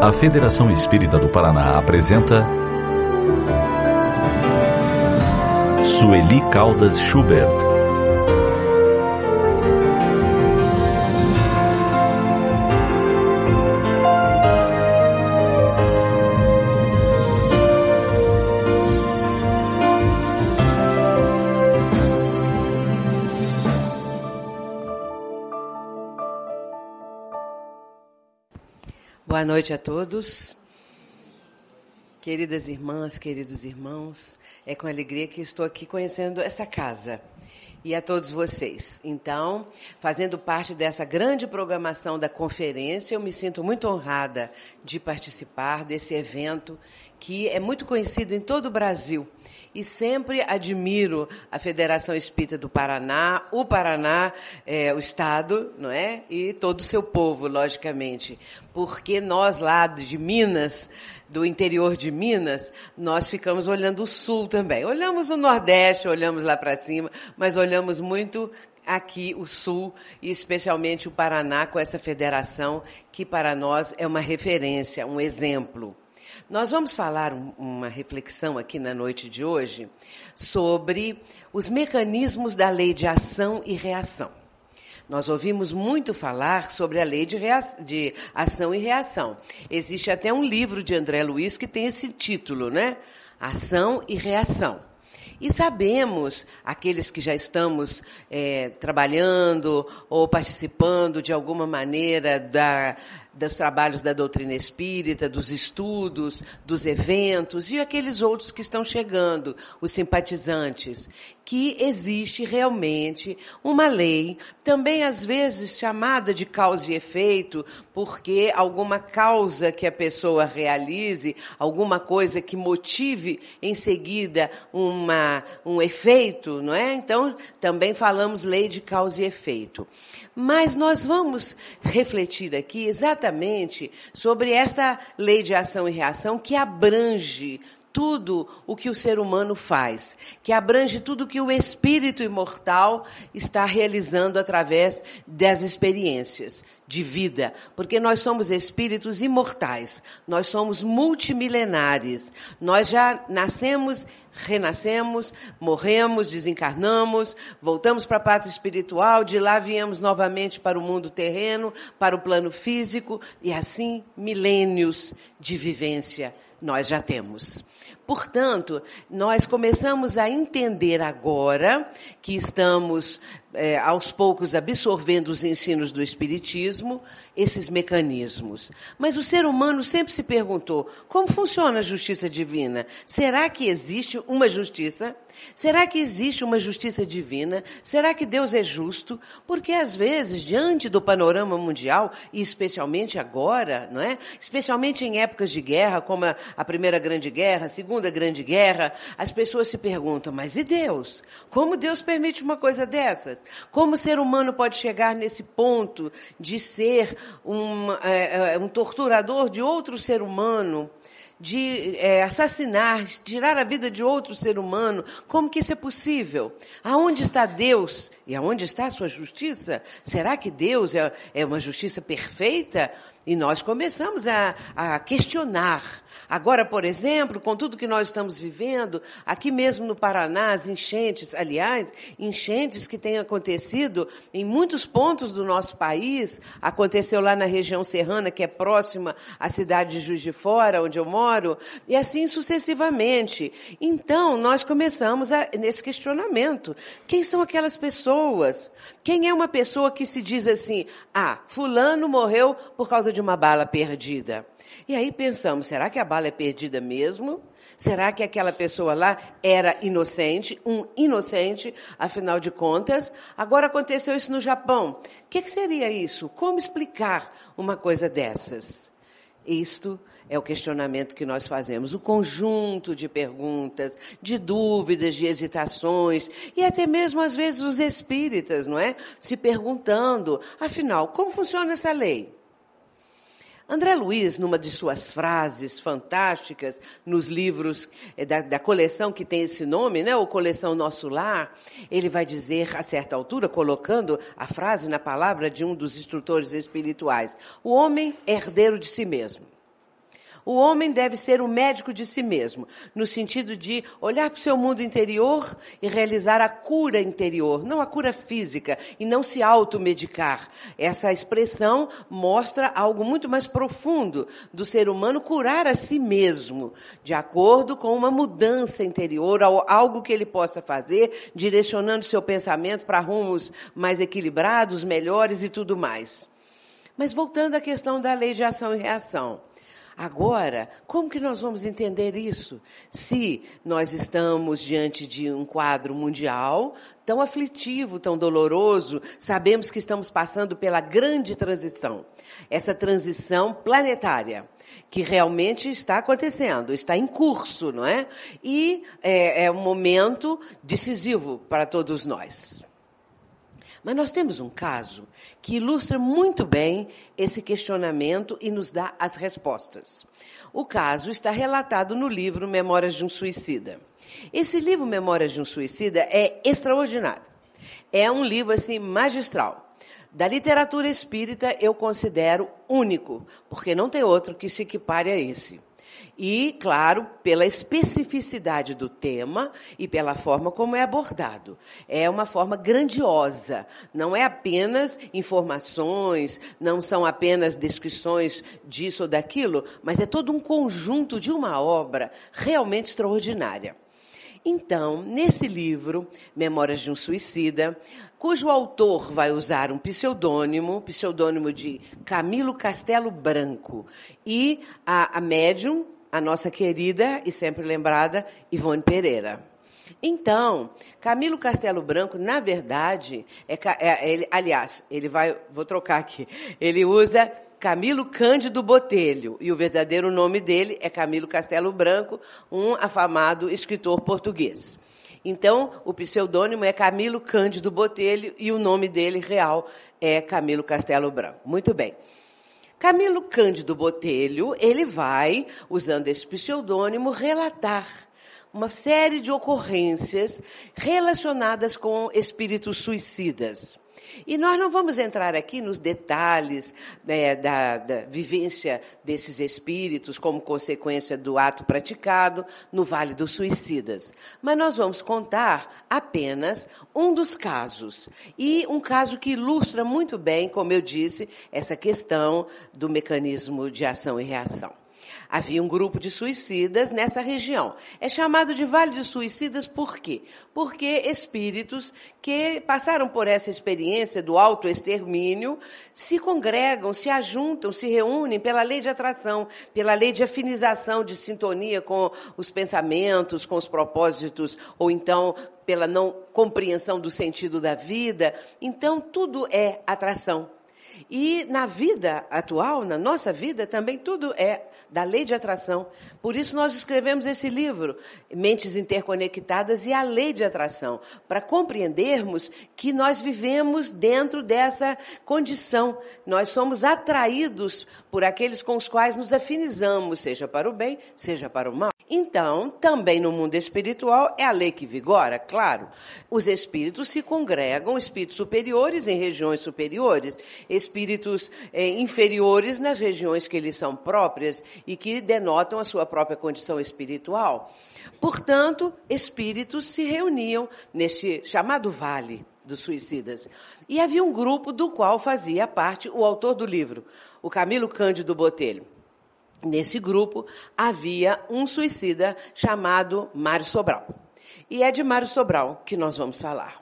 A Federação Espírita do Paraná apresenta Sueli Caldas Schubert Boa noite a todos. Queridas irmãs, queridos irmãos, é com alegria que estou aqui conhecendo essa casa e a todos vocês. Então, fazendo parte dessa grande programação da conferência, eu me sinto muito honrada de participar desse evento que é muito conhecido em todo o Brasil. E sempre admiro a Federação Espírita do Paraná, o Paraná, é, o Estado, não é? E todo o seu povo, logicamente porque nós lá de Minas, do interior de Minas, nós ficamos olhando o sul também. Olhamos o Nordeste, olhamos lá para cima, mas olhamos muito aqui o Sul e especialmente o Paraná com essa federação que para nós é uma referência, um exemplo. Nós vamos falar uma reflexão aqui na noite de hoje sobre os mecanismos da lei de ação e reação. Nós ouvimos muito falar sobre a lei de, de ação e reação. Existe até um livro de André Luiz que tem esse título, né? Ação e reação. E sabemos, aqueles que já estamos é, trabalhando ou participando de alguma maneira da dos trabalhos da doutrina espírita, dos estudos, dos eventos e aqueles outros que estão chegando, os simpatizantes, que existe realmente uma lei, também às vezes chamada de causa e efeito, porque alguma causa que a pessoa realize, alguma coisa que motive em seguida uma, um efeito, não é? Então, também falamos lei de causa e efeito. Mas nós vamos refletir aqui exatamente exatamente sobre esta lei de ação e reação que abrange tudo o que o ser humano faz, que abrange tudo o que o espírito imortal está realizando através das experiências de vida, porque nós somos espíritos imortais, nós somos multimilenares, nós já nascemos, renascemos, morremos, desencarnamos, voltamos para a parte espiritual, de lá viemos novamente para o mundo terreno, para o plano físico e assim milênios de vivência nós já temos. Portanto, nós começamos a entender agora que estamos é, aos poucos absorvendo os ensinos do Espiritismo, esses mecanismos. Mas o ser humano sempre se perguntou: como funciona a justiça divina? Será que existe uma justiça? Será que existe uma justiça divina? Será que Deus é justo? Porque às vezes, diante do panorama mundial, e especialmente agora, não é? Especialmente em épocas de guerra, como a Primeira Grande Guerra, a Segunda Grande Guerra, as pessoas se perguntam: mas e Deus? Como Deus permite uma coisa dessas? humanas. Como o ser humano pode chegar nesse ponto de ser um, é, é um torturador de outro ser humano? de é, assassinar, de tirar a vida de outro ser humano. Como que isso é possível? Aonde está Deus? E aonde está a sua justiça? Será que Deus é, é uma justiça perfeita? E nós começamos a, a questionar Agora, por exemplo, com tudo que nós estamos vivendo, aqui mesmo no Paraná, as enchentes, aliás, enchentes que têm acontecido em muitos pontos do nosso país, aconteceu lá na região serrana, que é próxima à cidade de Juiz de Fora, onde eu moro, e assim sucessivamente. Então, nós começamos a, nesse questionamento. Quem são aquelas pessoas? Quem é uma pessoa que se diz assim, ah, fulano morreu por causa de uma bala perdida? E aí pensamos, será que a bala é perdida mesmo? Será que aquela pessoa lá era inocente, um inocente, afinal de contas? Agora aconteceu isso no Japão. O que, que seria isso? Como explicar uma coisa dessas? Isto é o questionamento que nós fazemos, o conjunto de perguntas, de dúvidas, de hesitações, e até mesmo às vezes os espíritas, não é? Se perguntando, afinal, como funciona essa lei? André Luiz, numa de suas frases fantásticas nos livros eh, da, da, coleção que tem esse nome, né, ou coleção Nosso Lar, ele vai dizer a certa altura, colocando a frase na palavra de um dos instrutores espirituais: o homem é herdeiro de si mesmo. O homem deve ser o um médico de si mesmo, no sentido de olhar para o seu mundo interior e realizar a cura interior, não a cura física, e não se automedicar. Essa expressão mostra algo muito mais profundo do ser humano curar a si mesmo, de acordo com uma mudança interior, algo que ele possa fazer, direcionando seu pensamento para rumos mais equilibrados, melhores e tudo mais. Mas voltando à questão da lei de ação e reação. Agora, como que nós vamos entender isso? Se nós estamos diante de um quadro mundial tão aflitivo, tão doloroso, sabemos que estamos passando pela grande transição, essa transição planetária que realmente está acontecendo, está em curso, não é? E é, é um momento decisivo para todos nós. Mas nós temos um caso que ilustra muito bem esse questionamento e nos dá as respostas. O caso está relatado no livro Memórias de um Suicida. Esse livro Memórias de um Suicida é extraordinário. É um livro assim magistral. Da literatura espírita eu considero único, porque não tem outro que se equipare a esse e, claro, pela especificidade do tema e pela forma como é abordado. É uma forma grandiosa, não é apenas informações, não são apenas descrições disso ou daquilo, mas é todo um conjunto de uma obra realmente extraordinária. Então, nesse livro, Memórias de um Suicida, cujo autor vai usar um pseudônimo, pseudônimo de Camilo Castelo Branco, e a, a médium, a nossa querida e sempre lembrada Ivone Pereira. Então, Camilo Castelo Branco, na verdade, é, é, ele, aliás, ele vai, vou trocar aqui, ele usa Camilo Cândido Botelho, e o verdadeiro nome dele é Camilo Castelo Branco, um afamado escritor português. Então, o pseudônimo é Camilo Cândido Botelho e o nome dele real é Camilo Castelo Branco. Muito bem. Camilo Cândido Botelho, ele vai, usando esse pseudônimo, relatar uma série de ocorrências relacionadas com espíritos suicidas. E nós não vamos entrar aqui nos detalhes né, da, da vivência desses espíritos como consequência do ato praticado no Vale dos Suicidas. Mas nós vamos contar apenas um dos casos. E um caso que ilustra muito bem, como eu disse, essa questão do mecanismo de ação e reação. Havia um grupo de suicidas nessa região. É chamado de Vale dos Suicidas por quê? Porque espíritos que passaram por essa experiência do autoextermínio se congregam, se ajuntam, se reúnem pela lei de atração, pela lei de afinização, de sintonia com os pensamentos, com os propósitos, ou então pela não compreensão do sentido da vida. Então, tudo é atração. E na vida atual, na nossa vida, também tudo é da lei de atração. Por isso nós escrevemos esse livro, Mentes Interconectadas e a Lei de Atração, para compreendermos que nós vivemos dentro dessa condição. Nós somos atraídos por aqueles com os quais nos afinizamos, seja para o bem, seja para o mal. Então, também no mundo espiritual é a lei que vigora, claro. Os espíritos se congregam, espíritos superiores em regiões superiores, espíritos eh, inferiores nas regiões que lhes são próprias e que denotam a sua própria condição espiritual. Portanto, espíritos se reuniam neste chamado vale dos suicidas. E havia um grupo do qual fazia parte o autor do livro, o Camilo Cândido Botelho. Nesse grupo havia um suicida chamado Mário Sobral. E é de Mário Sobral que nós vamos falar.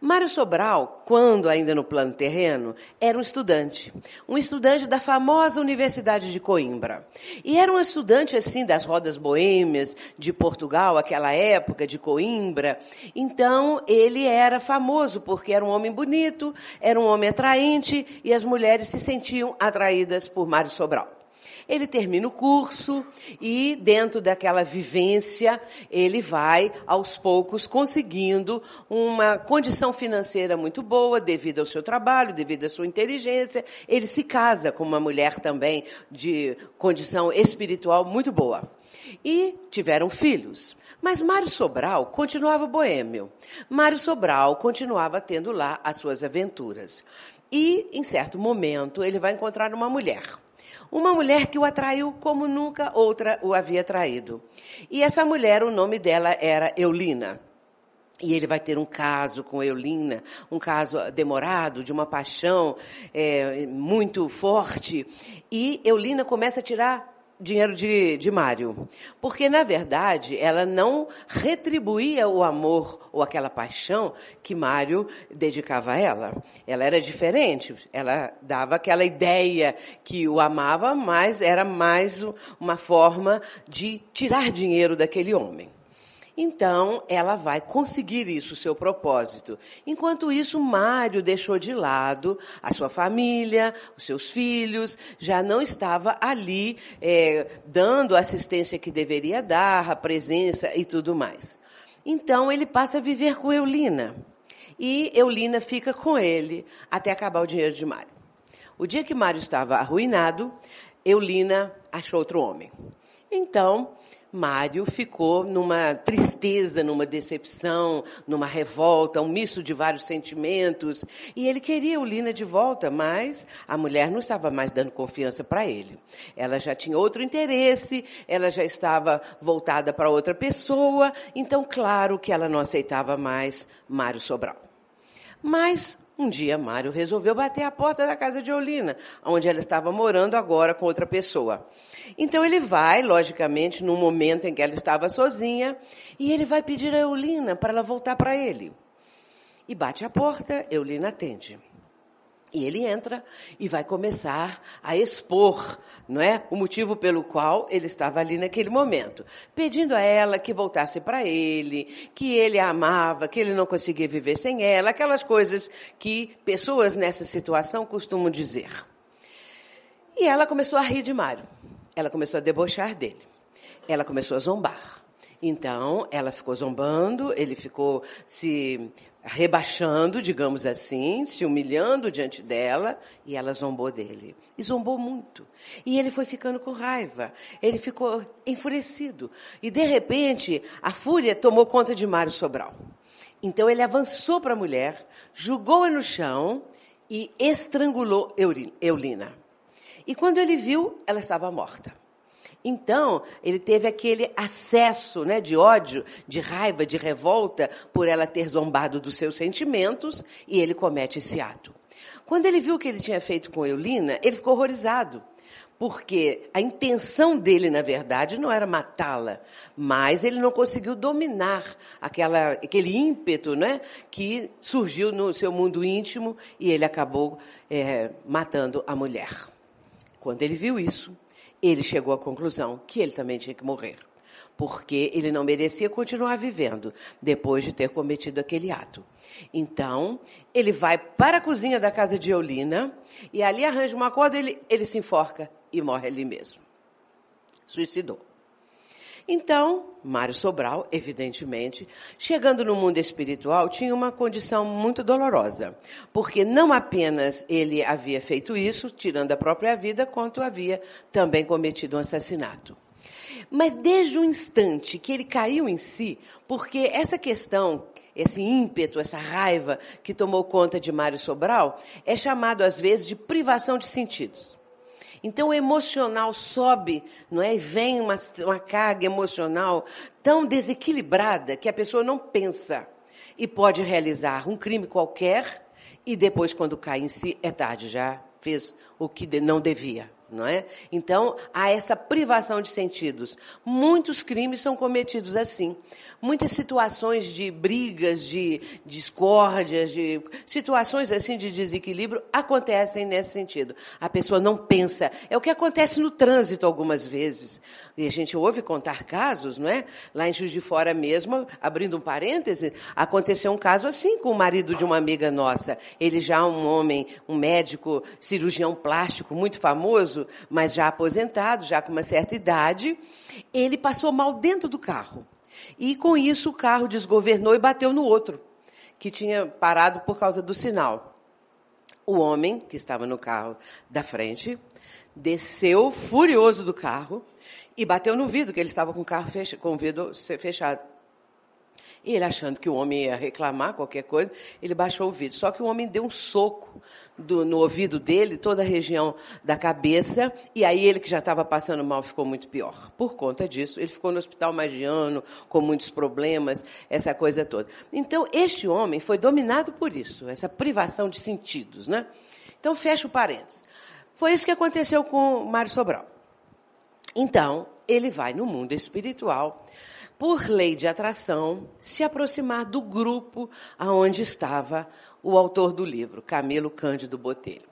Mário Sobral, quando ainda no plano terreno, era um estudante, um estudante da famosa Universidade de Coimbra. E era um estudante assim das rodas boêmias de Portugal, aquela época de Coimbra. Então, ele era famoso porque era um homem bonito, era um homem atraente e as mulheres se sentiam atraídas por Mário Sobral. Ele termina o curso e, dentro daquela vivência, ele vai, aos poucos, conseguindo uma condição financeira muito boa, devido ao seu trabalho, devido à sua inteligência. Ele se casa com uma mulher também de condição espiritual muito boa. E tiveram filhos. Mas Mário Sobral continuava boêmio. Mário Sobral continuava tendo lá as suas aventuras. E, em certo momento, ele vai encontrar uma mulher. Uma mulher que o atraiu como nunca outra o havia atraído. E essa mulher, o nome dela era Eulina. E ele vai ter um caso com Eulina, um caso demorado, de uma paixão é, muito forte. E Eulina começa a tirar dinheiro de, de Mário. Porque, na verdade, ela não retribuía o amor ou aquela paixão que Mário dedicava a ela. Ela era diferente, ela dava aquela ideia que o amava, mas era mais uma forma de tirar dinheiro daquele homem. Então, ela vai conseguir isso, seu propósito. Enquanto isso, Mário deixou de lado a sua família, os seus filhos, já não estava ali é, dando a assistência que deveria dar, a presença e tudo mais. Então, ele passa a viver com Eulina. E Eulina fica com ele até acabar o dinheiro de Mário. O dia que Mário estava arruinado, Eulina achou outro homem. Então, Mário ficou numa tristeza, numa decepção, numa revolta, um misto de vários sentimentos. E ele queria o Lina de volta, mas a mulher não estava mais dando confiança para ele. Ela já tinha outro interesse, ela já estava voltada para outra pessoa. Então, claro que ela não aceitava mais Mário Sobral. Mas um dia, Mário resolveu bater a porta da casa de Olina, onde ela estava morando agora com outra pessoa. Então, ele vai, logicamente, num momento em que ela estava sozinha, e ele vai pedir a Eulina para ela voltar para ele. E bate a porta, Eulina atende. E ele entra e vai começar a expor, não é, o motivo pelo qual ele estava ali naquele momento, pedindo a ela que voltasse para ele, que ele a amava, que ele não conseguia viver sem ela, aquelas coisas que pessoas nessa situação costumam dizer. E ela começou a rir de Mário. Ela começou a debochar dele. Ela começou a zombar. Então, ela ficou zombando, ele ficou se rebaixando, digamos assim, se humilhando diante dela, e ela zombou dele. E zombou muito. E ele foi ficando com raiva. Ele ficou enfurecido. E de repente, a fúria tomou conta de Mário Sobral. Então ele avançou para a mulher, jogou a no chão e estrangulou Eulina. E quando ele viu, ela estava morta. Então, ele teve aquele acesso né, de ódio, de raiva, de revolta por ela ter zombado dos seus sentimentos e ele comete esse ato. Quando ele viu o que ele tinha feito com Eulina, ele ficou horrorizado porque a intenção dele, na verdade, não era matá-la, mas ele não conseguiu dominar aquela, aquele ímpeto né, que surgiu no seu mundo íntimo e ele acabou é, matando a mulher. Quando ele viu isso, ele chegou à conclusão que ele também tinha que morrer, porque ele não merecia continuar vivendo depois de ter cometido aquele ato. Então, ele vai para a cozinha da casa de Eulina e ali arranja uma corda, ele, ele se enforca e morre ali mesmo. Suicidou. Então, Mário Sobral, evidentemente, chegando no mundo espiritual, tinha uma condição muito dolorosa, porque não apenas ele havia feito isso, tirando a própria vida, quanto havia também cometido um assassinato. Mas desde o instante que ele caiu em si, porque essa questão esse ímpeto, essa raiva que tomou conta de Mário Sobral, é chamado às vezes de privação de sentidos. Então o emocional sobe, não é? E vem uma, uma carga emocional tão desequilibrada que a pessoa não pensa e pode realizar um crime qualquer e depois, quando cai em si, é tarde, já fez o que não devia não é? Então, há essa privação de sentidos. Muitos crimes são cometidos assim. Muitas situações de brigas, de discórdias, de situações assim de desequilíbrio acontecem nesse sentido. A pessoa não pensa. É o que acontece no trânsito algumas vezes. E a gente ouve contar casos, não é? Lá em Juiz de Fora mesmo, abrindo um parêntese, aconteceu um caso assim com o marido de uma amiga nossa. Ele já é um homem, um médico, cirurgião plástico muito famoso, mas já aposentado, já com uma certa idade, ele passou mal dentro do carro. E com isso o carro desgovernou e bateu no outro, que tinha parado por causa do sinal. O homem, que estava no carro da frente, desceu furioso do carro e bateu no vidro, que ele estava com o carro com o vidro fechado. E ele, achando que o homem ia reclamar qualquer coisa, ele baixou o vidro. Só que o homem deu um soco do, no ouvido dele, toda a região da cabeça, e aí ele, que já estava passando mal, ficou muito pior. Por conta disso, ele ficou no hospital magiano, com muitos problemas, essa coisa toda. Então, este homem foi dominado por isso, essa privação de sentidos. Né? Então, fecha o parênteses. Foi isso que aconteceu com Mário Sobral. Então, ele vai no mundo espiritual por lei de atração, se aproximar do grupo aonde estava o autor do livro, Camilo Cândido Botelho.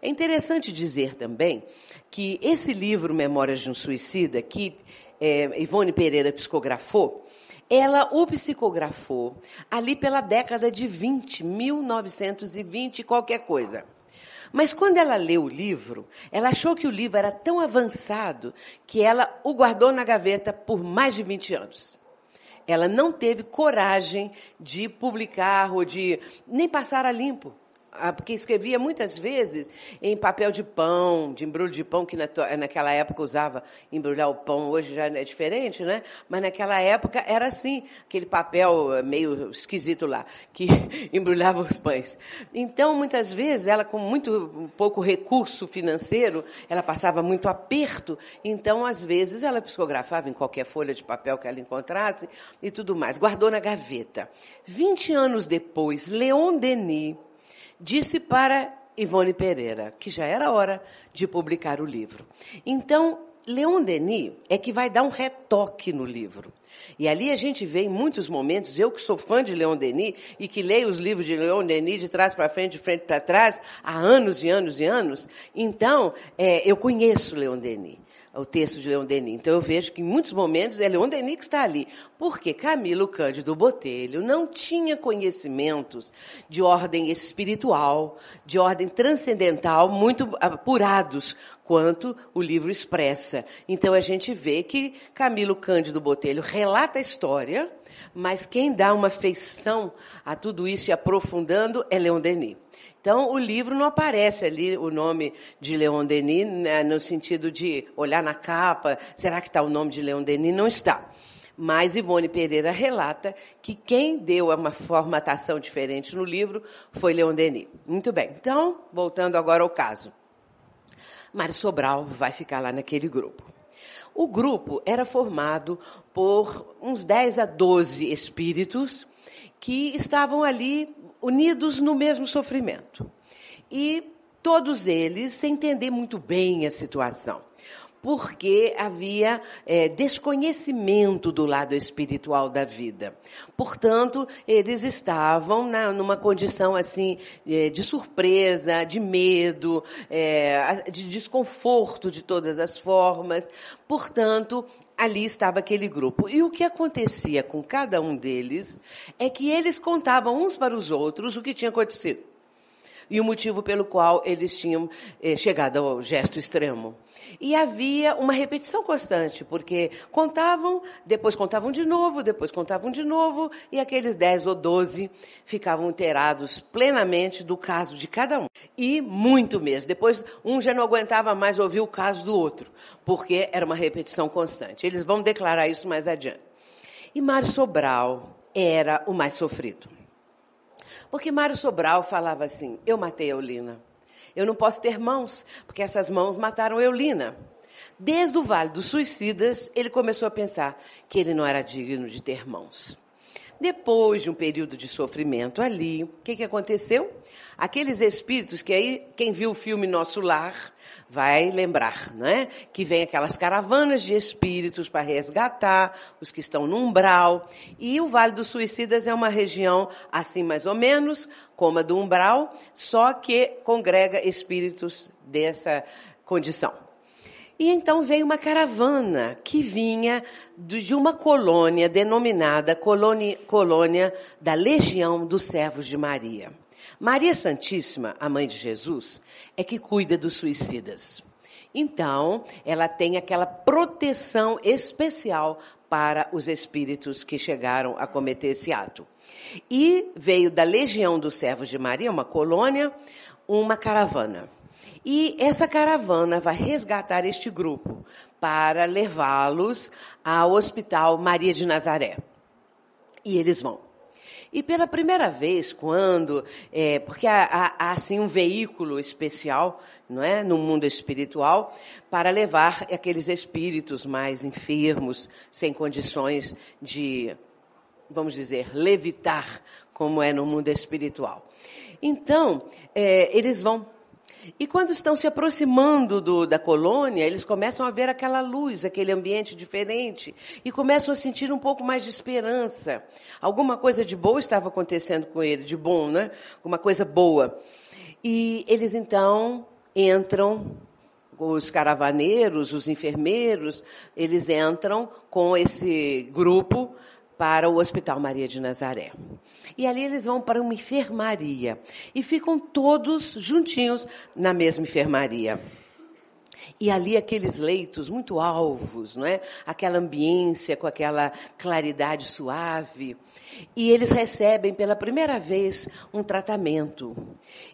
É interessante dizer também que esse livro, Memórias de um Suicida, que é, Ivone Pereira psicografou, ela o psicografou ali pela década de 20, 1920, qualquer coisa. Mas quando ela leu o livro, ela achou que o livro era tão avançado que ela o guardou na gaveta por mais de 20 anos. Ela não teve coragem de publicar ou de nem passar a limpo, porque escrevia muitas vezes em papel de pão, de embrulho de pão, que na, naquela época usava embrulhar o pão, hoje já é diferente, né? Mas naquela época era assim, aquele papel eh, meio esquisito lá, que embrulhava os pães. Então, muitas vezes, ela com muito pouco recurso financeiro, ela passava muito aperto, então, às vezes, ela psicografava em qualquer folha de papel que ela encontrasse e tudo mais. Guardou na gaveta. Vinte anos depois, Leon Denis, disse para Ivone Pereira que já era hora de publicar o livro. Então, Leon Denis é que vai dar um retoque no livro. E ali a gente vê em muitos momentos, eu que sou fã de Leon Denis e que leio os livros de Leon Denis de trás para frente, de frente para trás, há anos e anos e anos, então é, eu conheço Leon Denis o texto de Leon Denis. Então eu vejo que em muitos momentos é Leon Denis que está ali. Porque Camilo Cândido Botelho não tinha conhecimentos de ordem espiritual, de ordem transcendental, muito apurados, quanto o livro expressa. Então a gente vê que Camilo Cândido Botelho relata a história, mas quem dá uma feição a tudo isso e aprofundando é Leon Denis. Então, o livro não aparece ali o nome de Leon Denis, né, no sentido de olhar na capa, será que está o nome de Leon Denis? Não está. Mas Ivone Pereira relata que quem deu uma formatação diferente no livro foi Leon Denis. Muito bem. Então, voltando agora ao caso. Mário Sobral vai ficar lá naquele grupo. O grupo era formado por uns 10 a 12 espíritos que estavam ali unidos no mesmo sofrimento. E todos eles sem entender muito bem a situação porque havia é, desconhecimento do lado espiritual da vida. Portanto, eles estavam na, numa condição assim é, de surpresa, de medo, é, de desconforto de todas as formas. Portanto, ali estava aquele grupo. E o que acontecia com cada um deles é que eles contavam uns para os outros o que tinha acontecido e o motivo pelo qual eles tinham eh, chegado ao gesto extremo. E havia uma repetição constante, porque contavam, depois contavam de novo, depois contavam de novo, e aqueles 10 ou 12 ficavam inteirados plenamente do caso de cada um. E muito mesmo. Depois, um já não aguentava mais ouvir o caso do outro, porque era uma repetição constante. Eles vão declarar isso mais adiante. E Mário Sobral era o mais sofrido. Porque Mário Sobral falava assim: Eu matei Eulina. Eu não posso ter mãos, porque essas mãos mataram Eulina. Desde o Vale dos Suicidas, ele começou a pensar que ele não era digno de ter mãos. Depois de um período de sofrimento ali, o que, que aconteceu? Aqueles espíritos que aí, quem viu o filme Nosso Lar, vai lembrar, né? Que vem aquelas caravanas de espíritos para resgatar os que estão no umbral. E o Vale dos Suicidas é uma região assim mais ou menos, como a do umbral, só que congrega espíritos dessa condição. E então veio uma caravana que vinha de uma colônia denominada Colônia, colônia da Legião dos Servos de Maria. Maria Santíssima, a mãe de Jesus, é que cuida dos suicidas. Então, ela tem aquela proteção especial para os espíritos que chegaram a cometer esse ato. E veio da Legião dos Servos de Maria, uma colônia, uma caravana. E essa caravana vai resgatar este grupo para levá-los ao Hospital Maria de Nazaré. E eles vão. E pela primeira vez, quando, é, porque há, há, há, assim um veículo especial, não é, no mundo espiritual, para levar aqueles espíritos mais enfermos, sem condições de, vamos dizer, levitar, como é no mundo espiritual. Então, é, eles vão e quando estão se aproximando do, da colônia, eles começam a ver aquela luz, aquele ambiente diferente, e começam a sentir um pouco mais de esperança. Alguma coisa de boa estava acontecendo com ele, de bom, né? Alguma coisa boa. E eles então entram, os caravaneiros, os enfermeiros, eles entram com esse grupo para o Hospital Maria de Nazaré. E ali eles vão para uma enfermaria e ficam todos juntinhos na mesma enfermaria. E ali aqueles leitos muito alvos, não é? Aquela ambiência com aquela claridade suave. E eles recebem pela primeira vez um tratamento.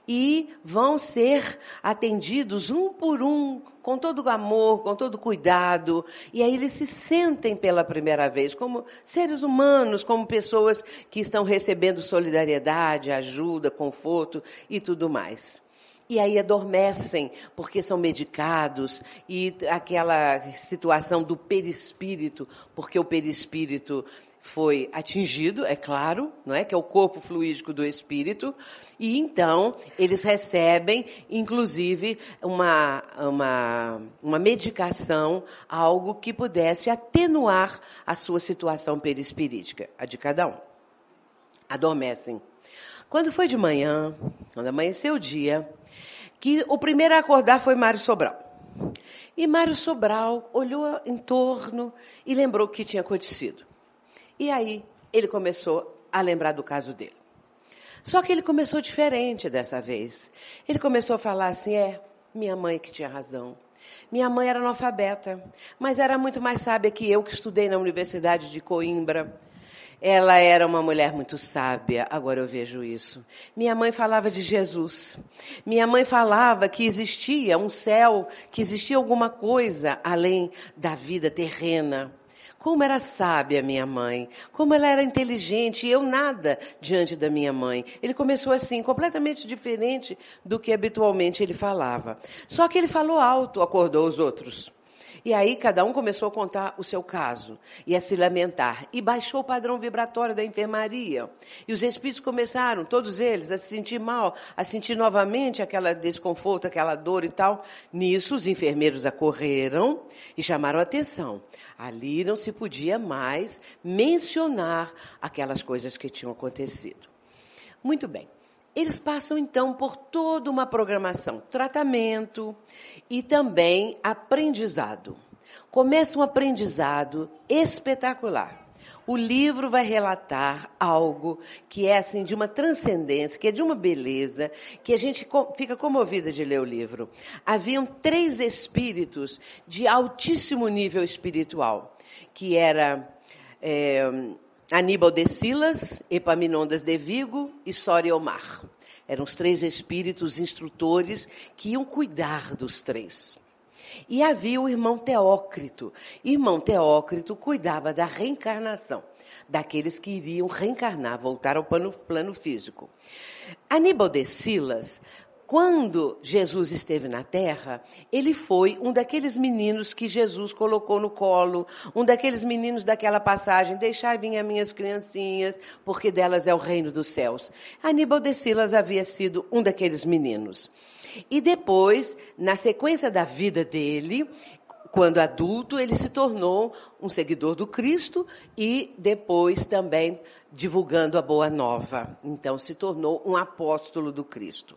E vão ser atendidos um por um, com todo o amor, com todo o cuidado. E aí eles se sentem pela primeira vez como seres humanos, como pessoas que estão recebendo solidariedade, ajuda, conforto e tudo mais. E aí adormecem, porque são medicados, e aquela situação do perispírito, porque o perispírito foi atingido, é claro, não é que é o corpo fluídico do espírito, e então eles recebem, inclusive, uma, uma, uma medicação, algo que pudesse atenuar a sua situação perispirítica, a de cada um. Adormecem. Quando foi de manhã, quando amanheceu o dia, que o primeiro a acordar foi Mário Sobral. E Mário Sobral olhou em torno e lembrou o que tinha acontecido. E aí ele começou a lembrar do caso dele. Só que ele começou diferente dessa vez. Ele começou a falar assim: é, minha mãe que tinha razão. Minha mãe era analfabeta, mas era muito mais sábia que eu, que estudei na Universidade de Coimbra. Ela era uma mulher muito sábia, agora eu vejo isso. Minha mãe falava de Jesus. Minha mãe falava que existia um céu, que existia alguma coisa além da vida terrena. Como era sábia minha mãe, como ela era inteligente, e eu nada diante da minha mãe. Ele começou assim, completamente diferente do que habitualmente ele falava. Só que ele falou alto, acordou os outros. E aí cada um começou a contar o seu caso e a se lamentar. E baixou o padrão vibratório da enfermaria. E os espíritos começaram, todos eles, a se sentir mal, a sentir novamente aquele desconforto, aquela dor e tal. Nisso, os enfermeiros acorreram e chamaram atenção. Ali não se podia mais mencionar aquelas coisas que tinham acontecido. Muito bem eles passam então por toda uma programação, tratamento e também aprendizado. Começa um aprendizado espetacular. O livro vai relatar algo que é assim de uma transcendência, que é de uma beleza, que a gente fica comovida de ler o livro. Haviam três espíritos de altíssimo nível espiritual, que era é, Aníbal de Silas, Epaminondas de Vigo e Omar. Eram os três espíritos instrutores que iam cuidar dos três. E havia o irmão Teócrito. Irmão Teócrito cuidava da reencarnação, daqueles que iriam reencarnar, voltar ao plano, plano físico. Aníbal de Silas quando Jesus esteve na terra, ele foi um daqueles meninos que Jesus colocou no colo, um daqueles meninos daquela passagem, deixai vir as minhas criancinhas, porque delas é o reino dos céus. Aníbal de Silas havia sido um daqueles meninos. E depois, na sequência da vida dele, quando adulto, ele se tornou um seguidor do Cristo e depois também divulgando a Boa Nova. Então, se tornou um apóstolo do Cristo.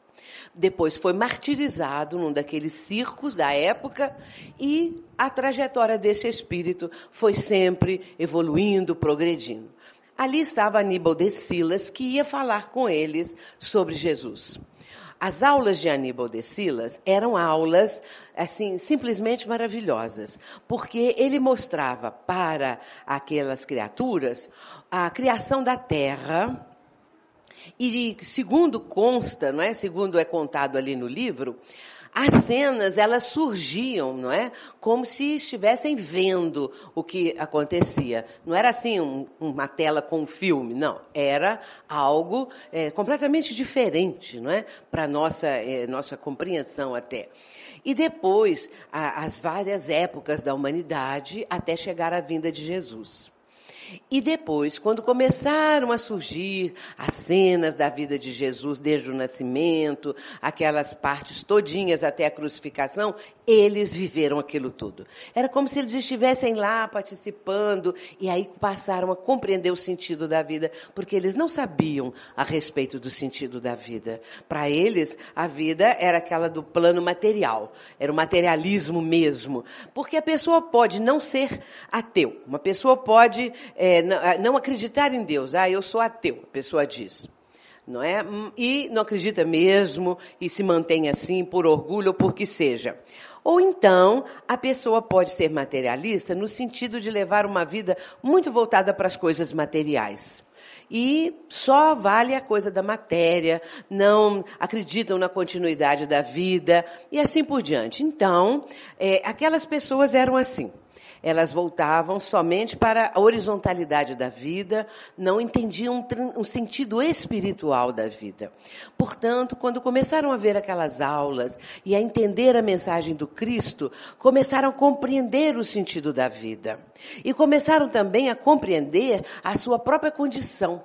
Depois foi martirizado num daqueles circos da época e a trajetória desse espírito foi sempre evoluindo, progredindo. Ali estava Aníbal de Silas, que ia falar com eles sobre Jesus. As aulas de Aníbal de Silas eram aulas, assim, simplesmente maravilhosas, porque ele mostrava para aquelas criaturas a criação da terra, e segundo consta, não é? Segundo é contado ali no livro, as cenas elas surgiam, não é? Como se estivessem vendo o que acontecia. Não era assim um, uma tela com um filme, não. Era algo é, completamente diferente, não é? Para nossa é, nossa compreensão até. E depois a, as várias épocas da humanidade até chegar à vinda de Jesus. E depois, quando começaram a surgir as cenas da vida de Jesus desde o nascimento, aquelas partes todinhas até a crucificação, eles viveram aquilo tudo. Era como se eles estivessem lá participando e aí passaram a compreender o sentido da vida, porque eles não sabiam a respeito do sentido da vida. Para eles, a vida era aquela do plano material, era o materialismo mesmo. Porque a pessoa pode não ser ateu, uma pessoa pode é, é, não acreditar em Deus. Ah, eu sou ateu, a pessoa diz não é? E não acredita mesmo e se mantém assim por orgulho ou por que seja. Ou então, a pessoa pode ser materialista no sentido de levar uma vida muito voltada para as coisas materiais e só vale a coisa da matéria, não acreditam na continuidade da vida e assim por diante. Então, é, aquelas pessoas eram assim. Elas voltavam somente para a horizontalidade da vida, não entendiam um, um sentido espiritual da vida. Portanto, quando começaram a ver aquelas aulas e a entender a mensagem do Cristo, começaram a compreender o sentido da vida. E começaram também a compreender a sua própria condição.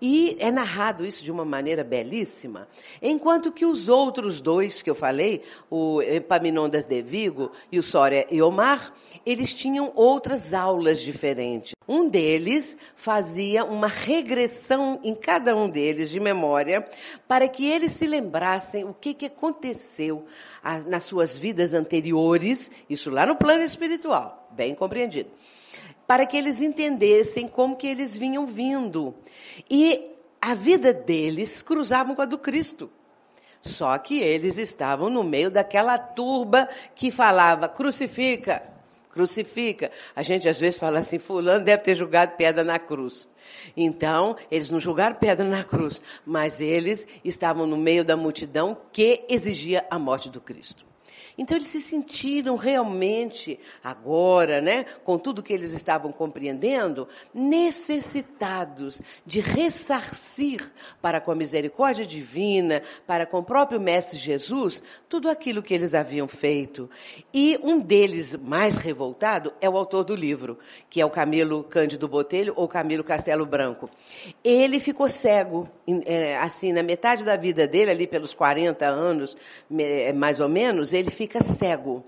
E é narrado isso de uma maneira belíssima, enquanto que os outros dois que eu falei, o Epaminondas de Vigo e o Sória e Omar, eles tinham outras aulas diferentes. Um deles fazia uma regressão em cada um deles de memória para que eles se lembrassem o que, que aconteceu nas suas vidas anteriores, isso lá no plano espiritual, bem compreendido para que eles entendessem como que eles vinham vindo. E a vida deles cruzava com a do Cristo. Só que eles estavam no meio daquela turba que falava: crucifica, crucifica. A gente às vezes fala assim: Fulano deve ter jogado pedra na cruz. Então, eles não jogaram pedra na cruz, mas eles estavam no meio da multidão que exigia a morte do Cristo. Então eles se sentiram realmente, agora, né, com tudo que eles estavam compreendendo, necessitados de ressarcir para com a misericórdia divina, para com o próprio Mestre Jesus, tudo aquilo que eles haviam feito. E um deles, mais revoltado, é o autor do livro, que é o Camilo Cândido Botelho ou Camilo Castelo Branco. Ele ficou cego, é, assim, na metade da vida dele, ali pelos 40 anos, é, mais ou menos, ele fica fica cego.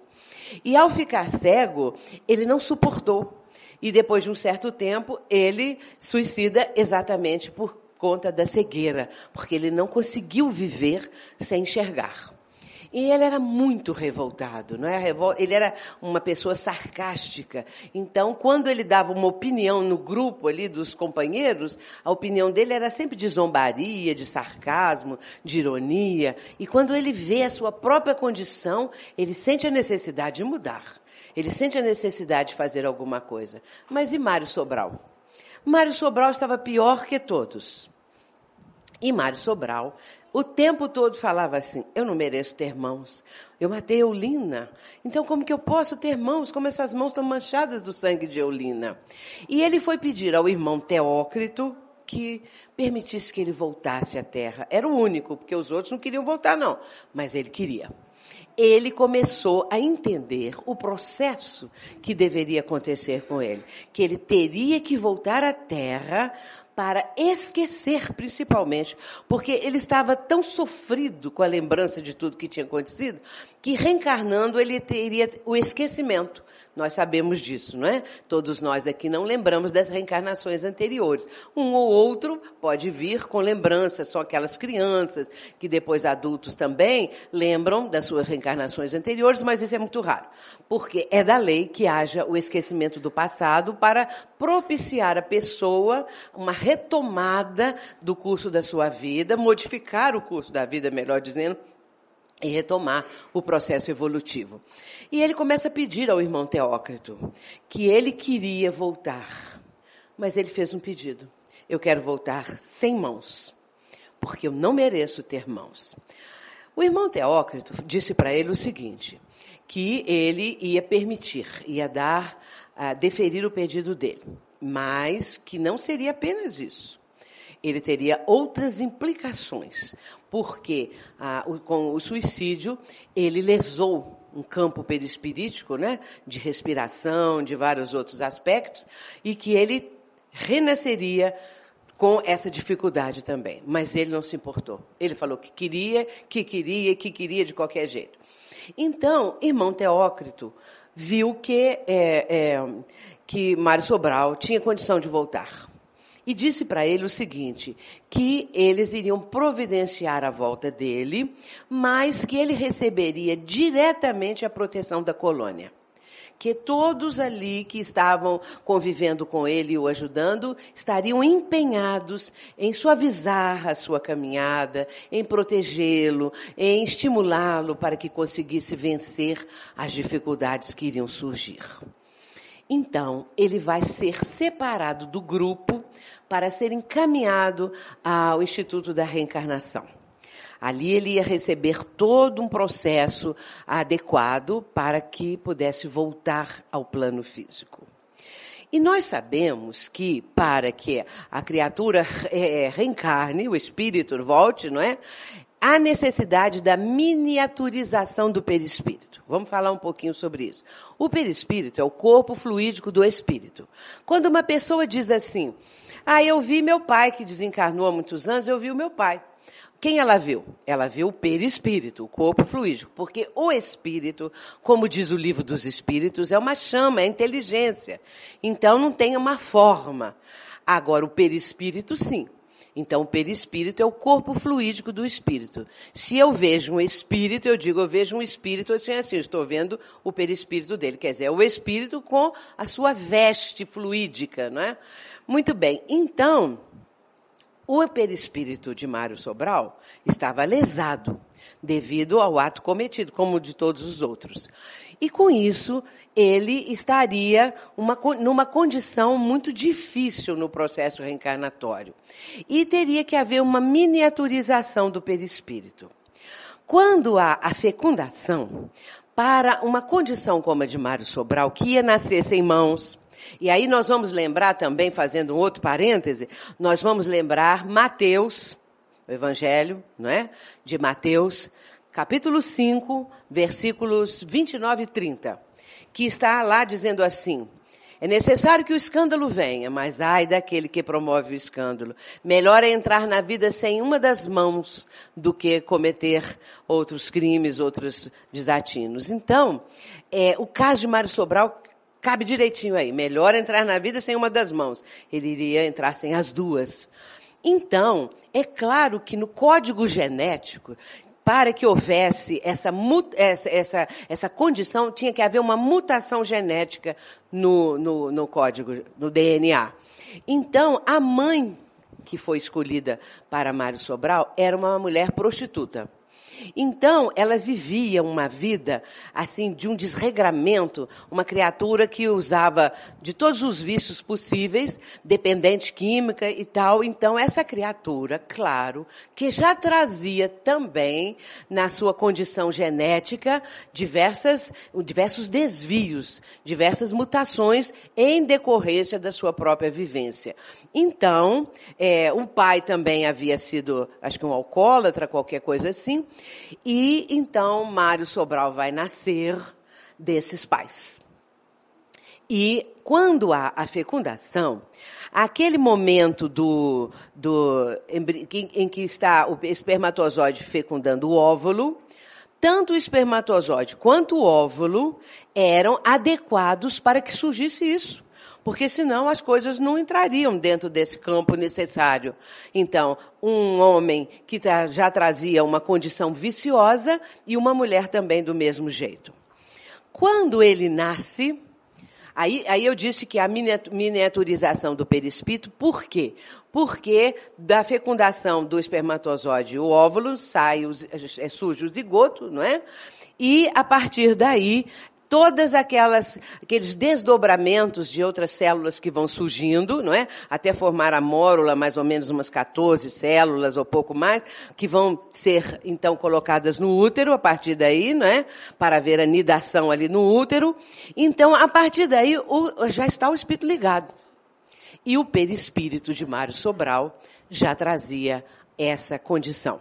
E ao ficar cego, ele não suportou. E depois de um certo tempo, ele suicida exatamente por conta da cegueira, porque ele não conseguiu viver sem enxergar. E ele era muito revoltado, não é? Ele era uma pessoa sarcástica. Então, quando ele dava uma opinião no grupo ali dos companheiros, a opinião dele era sempre de zombaria, de sarcasmo, de ironia. E quando ele vê a sua própria condição, ele sente a necessidade de mudar. Ele sente a necessidade de fazer alguma coisa. Mas e Mário Sobral? Mário Sobral estava pior que todos. E Mário Sobral, o tempo todo falava assim: eu não mereço ter mãos. Eu matei Eulina. Então, como que eu posso ter mãos? Como essas mãos estão manchadas do sangue de Eulina? E ele foi pedir ao irmão Teócrito que permitisse que ele voltasse à terra. Era o único, porque os outros não queriam voltar, não. Mas ele queria ele começou a entender o processo que deveria acontecer com ele, que ele teria que voltar à terra para esquecer, principalmente, porque ele estava tão sofrido com a lembrança de tudo que tinha acontecido, que reencarnando ele teria o esquecimento. Nós sabemos disso, não é? Todos nós aqui não lembramos das reencarnações anteriores. Um ou outro pode vir com lembranças, são aquelas crianças que depois adultos também lembram das suas reencarnações anteriores, mas isso é muito raro. Porque é da lei que haja o esquecimento do passado para propiciar à pessoa uma retomada do curso da sua vida, modificar o curso da vida, melhor dizendo, e retomar o processo evolutivo. E ele começa a pedir ao irmão Teócrito que ele queria voltar, mas ele fez um pedido: eu quero voltar sem mãos, porque eu não mereço ter mãos. O irmão Teócrito disse para ele o seguinte: que ele ia permitir, ia dar, uh, deferir o pedido dele mas que não seria apenas isso. Ele teria outras implicações, porque ah, o, com o suicídio ele lesou um campo perispirítico, né, de respiração, de vários outros aspectos, e que ele renasceria com essa dificuldade também. Mas ele não se importou. Ele falou que queria, que queria, que queria de qualquer jeito. Então, irmão Teócrito viu que é, é, que Mário Sobral tinha condição de voltar. E disse para ele o seguinte: que eles iriam providenciar a volta dele, mas que ele receberia diretamente a proteção da colônia que todos ali que estavam convivendo com ele e o ajudando estariam empenhados em suavizar a sua caminhada, em protegê-lo, em estimulá-lo para que conseguisse vencer as dificuldades que iriam surgir. Então, ele vai ser separado do grupo para ser encaminhado ao Instituto da Reencarnação. Ali ele ia receber todo um processo adequado para que pudesse voltar ao plano físico. E nós sabemos que para que a criatura eh, reencarne, o espírito volte, não é? a necessidade da miniaturização do perispírito. Vamos falar um pouquinho sobre isso. O perispírito é o corpo fluídico do espírito. Quando uma pessoa diz assim: "Ah, eu vi meu pai que desencarnou há muitos anos, eu vi o meu pai". Quem ela viu? Ela viu o perispírito, o corpo fluídico, porque o espírito, como diz o livro dos espíritos, é uma chama, é inteligência. Então não tem uma forma. Agora o perispírito sim. Então, o perispírito é o corpo fluídico do espírito. Se eu vejo um espírito, eu digo, eu vejo um espírito assim, assim, estou vendo o perispírito dele. Quer dizer, é o espírito com a sua veste fluídica, não é? Muito bem. Então, o perispírito de Mário Sobral estava lesado devido ao ato cometido, como de todos os outros e com isso ele estaria uma, numa condição muito difícil no processo reencarnatório. E teria que haver uma miniaturização do perispírito. Quando há a fecundação, para uma condição como a de Mário Sobral, que ia nascer sem mãos, e aí nós vamos lembrar também, fazendo um outro parêntese, nós vamos lembrar Mateus, o Evangelho, não é? De Mateus, capítulo 5, versículos 29 e 30, que está lá dizendo assim: É necessário que o escândalo venha, mas ai daquele que promove o escândalo. Melhor é entrar na vida sem uma das mãos do que cometer outros crimes, outros desatinos. Então, é, o caso de Mário Sobral cabe direitinho aí. Melhor entrar na vida sem uma das mãos. Ele iria entrar sem as duas. Então, é claro que no código genético para que houvesse essa, essa, essa, essa condição, tinha que haver uma mutação genética no, no, no código, no DNA. Então, a mãe que foi escolhida para Mário Sobral era uma mulher prostituta. Então, ela vivia uma vida, assim, de um desregramento, uma criatura que usava de todos os vícios possíveis, dependente química e tal. Então, essa criatura, claro, que já trazia também, na sua condição genética, diversas, diversos desvios, diversas mutações em decorrência da sua própria vivência. Então, é, eh, o pai também havia sido, acho que um alcoólatra, qualquer coisa assim, e então Mário Sobral vai nascer desses pais. E quando há a fecundação, aquele momento do, do em que está o espermatozoide fecundando o óvulo, tanto o espermatozoide quanto o óvulo eram adequados para que surgisse isso porque senão as coisas não entrariam dentro desse campo necessário. Então, um homem que já trazia uma condição viciosa e uma mulher também do mesmo jeito. Quando ele nasce, Aí, aí, eu disse que a miniaturização do perispírito, por quê? Porque da fecundação do espermatozoide o óvulo sai os, é, é surge o zigoto, não é? E a partir daí todas aquelas aqueles desdobramentos de outras células que vão surgindo, não é? Até formar a mórula, mais ou menos umas 14 células ou pouco mais, que vão ser então colocadas no útero a partir daí, não é? Para haver a nidação ali no útero. Então, a partir daí, o, já está o espírito ligado. E o perispírito de Mário Sobral já trazia essa condição.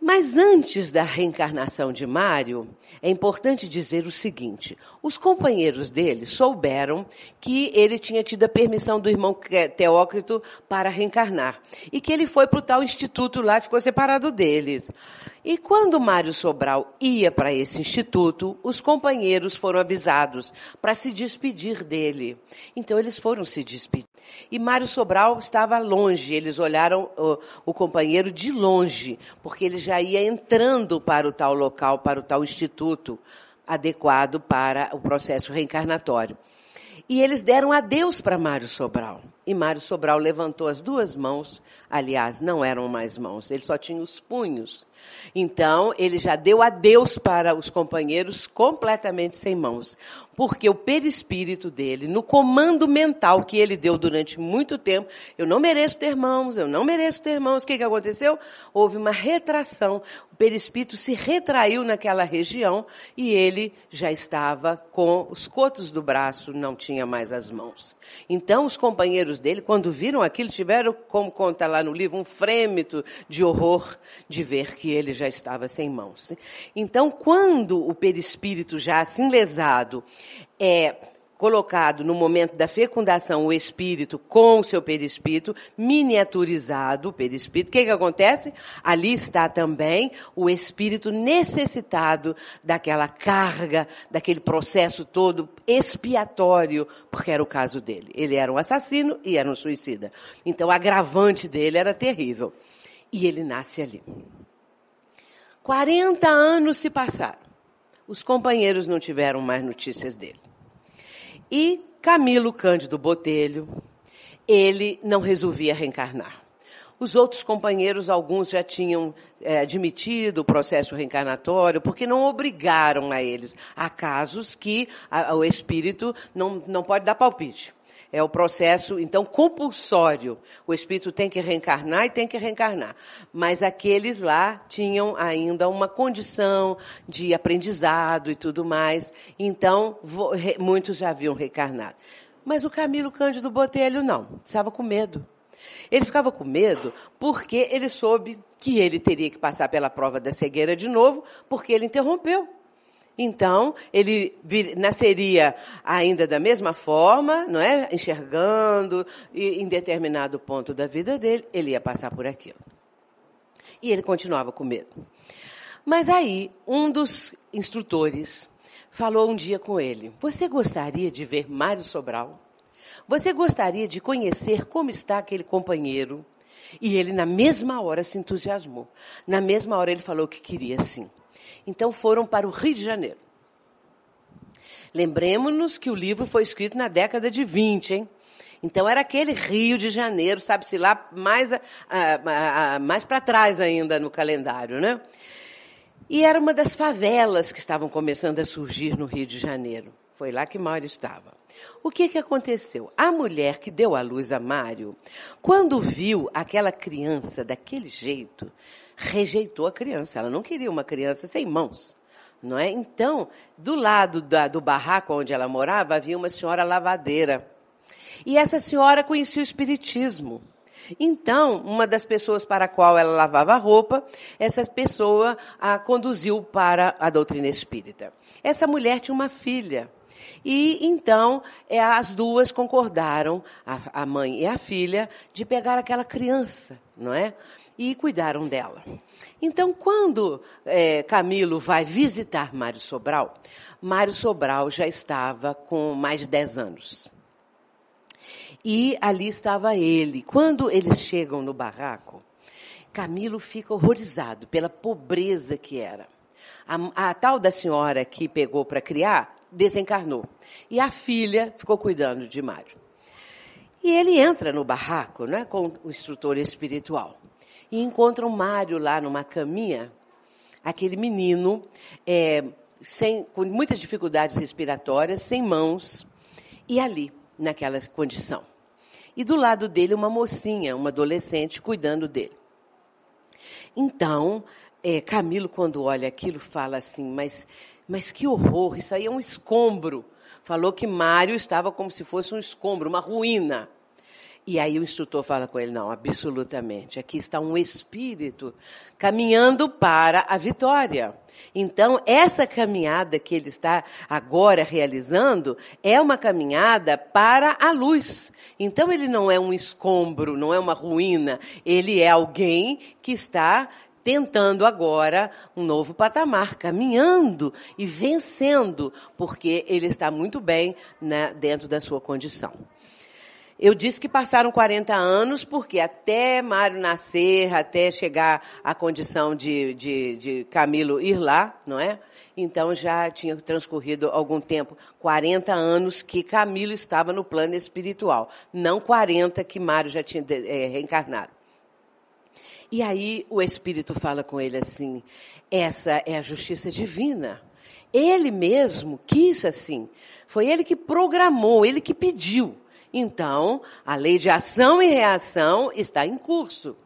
Mas antes da reencarnação de Mário, é importante dizer o seguinte: os companheiros dele souberam que ele tinha tido a permissão do irmão Teócrito para reencarnar e que ele foi para o tal instituto lá, e ficou separado deles. E quando Mário Sobral ia para esse instituto, os companheiros foram avisados para se despedir dele. Então eles foram se despedir. E Mário Sobral estava longe, eles olharam o, o companheiro de longe, porque ele já ia entrando para o tal local, para o tal instituto adequado para o processo reencarnatório. E eles deram adeus para Mário Sobral. E Mário Sobral levantou as duas mãos, aliás, não eram mais mãos, ele só tinha os punhos. Então, ele já deu adeus para os companheiros completamente sem mãos, porque o perispírito dele, no comando mental que ele deu durante muito tempo, eu não mereço ter mãos, eu não mereço ter mãos, o que, que aconteceu? Houve uma retração, o perispírito se retraiu naquela região e ele já estava com os cotos do braço, não tinha mais as mãos. Então, os companheiros dele, quando viram aquilo, tiveram, como conta lá no livro, um frêmito de horror de ver que ele já estava sem mãos. Então, quando o perispírito já assim lesado é colocado no momento da fecundação o espírito com o seu perispírito, miniaturizado o perispírito, o que, que acontece? Ali está também o espírito necessitado daquela carga, daquele processo todo expiatório, porque era o caso dele. Ele era um assassino e era um suicida. Então, o agravante dele era terrível. E ele nasce ali. 40 anos se passaram. Os companheiros não tiveram mais notícias dele. E Camilo Cândido Botelho, ele não resolvia reencarnar. Os outros companheiros, alguns já tinham é, admitido o processo reencarnatório, porque não obrigaram a eles. Há casos que a, o espírito não, não pode dar palpite. É o processo, então, compulsório. O espírito tem que reencarnar e tem que reencarnar. Mas aqueles lá tinham ainda uma condição de aprendizado e tudo mais. Então, muitos já haviam reencarnado. Mas o Camilo Cândido Botelho não, estava com medo. Ele ficava com medo porque ele soube que ele teria que passar pela prova da cegueira de novo, porque ele interrompeu. Então, ele vir, nasceria ainda da mesma forma, não é? Enxergando, e em determinado ponto da vida dele, ele ia passar por aquilo. E ele continuava com medo. Mas aí, um dos instrutores falou um dia com ele: Você gostaria de ver Mário Sobral? Você gostaria de conhecer como está aquele companheiro? E ele, na mesma hora, se entusiasmou. Na mesma hora, ele falou que queria sim. Então foram para o Rio de Janeiro. Lembremos-nos que o livro foi escrito na década de 20, hein? Então era aquele Rio de Janeiro, sabe-se lá, mais, ah, ah, ah, mais para trás ainda no calendário, né? E era uma das favelas que estavam começando a surgir no Rio de Janeiro. Foi lá que Mauro estava. O que, que aconteceu? A mulher que deu à luz a Mário, quando viu aquela criança daquele jeito, rejeitou a criança. Ela não queria uma criança sem mãos. Não é? Então, do lado da, do barraco onde ela morava, havia uma senhora lavadeira. E essa senhora conhecia o espiritismo. Então, uma das pessoas para a qual ela lavava roupa, essa pessoa a conduziu para a doutrina espírita. Essa mulher tinha uma filha. E então é, as duas concordaram, a, a mãe e a filha, de pegar aquela criança, não é? E cuidaram dela. Então, quando é, Camilo vai visitar Mário Sobral, Mário Sobral já estava com mais de 10 anos. E ali estava ele. Quando eles chegam no barraco, Camilo fica horrorizado pela pobreza que era. A, a tal da senhora que pegou para criar desencarnou. E a filha ficou cuidando de Mário. E ele entra no barraco né, com o instrutor espiritual. E encontra o Mário lá numa caminha, aquele menino, é, sem, com muitas dificuldades respiratórias, sem mãos, e ali, naquela condição. E do lado dele, uma mocinha, uma adolescente, cuidando dele. Então, é, Camilo, quando olha aquilo, fala assim: Mas mas que horror, isso aí é um escombro. Falou que Mário estava como se fosse um escombro, uma ruína. E aí o instrutor fala com ele: não, absolutamente. Aqui está um espírito caminhando para a vitória. Então, essa caminhada que ele está agora realizando é uma caminhada para a luz. Então, ele não é um escombro, não é uma ruína. Ele é alguém que está tentando agora um novo patamar, caminhando e vencendo, porque ele está muito bem né, dentro da sua condição. Eu disse que passaram 40 anos, porque até Mário nascer, até chegar à condição de, de, de, Camilo ir lá, não é? Então já tinha transcorrido algum tempo, 40 anos que Camilo estava no plano espiritual, não 40 que Mário já tinha é, reencarnado. E aí o Espírito fala com ele assim: essa é a justiça divina. Ele mesmo quis assim. Foi ele que programou, ele que pediu. Então, a lei de ação e reação está em curso.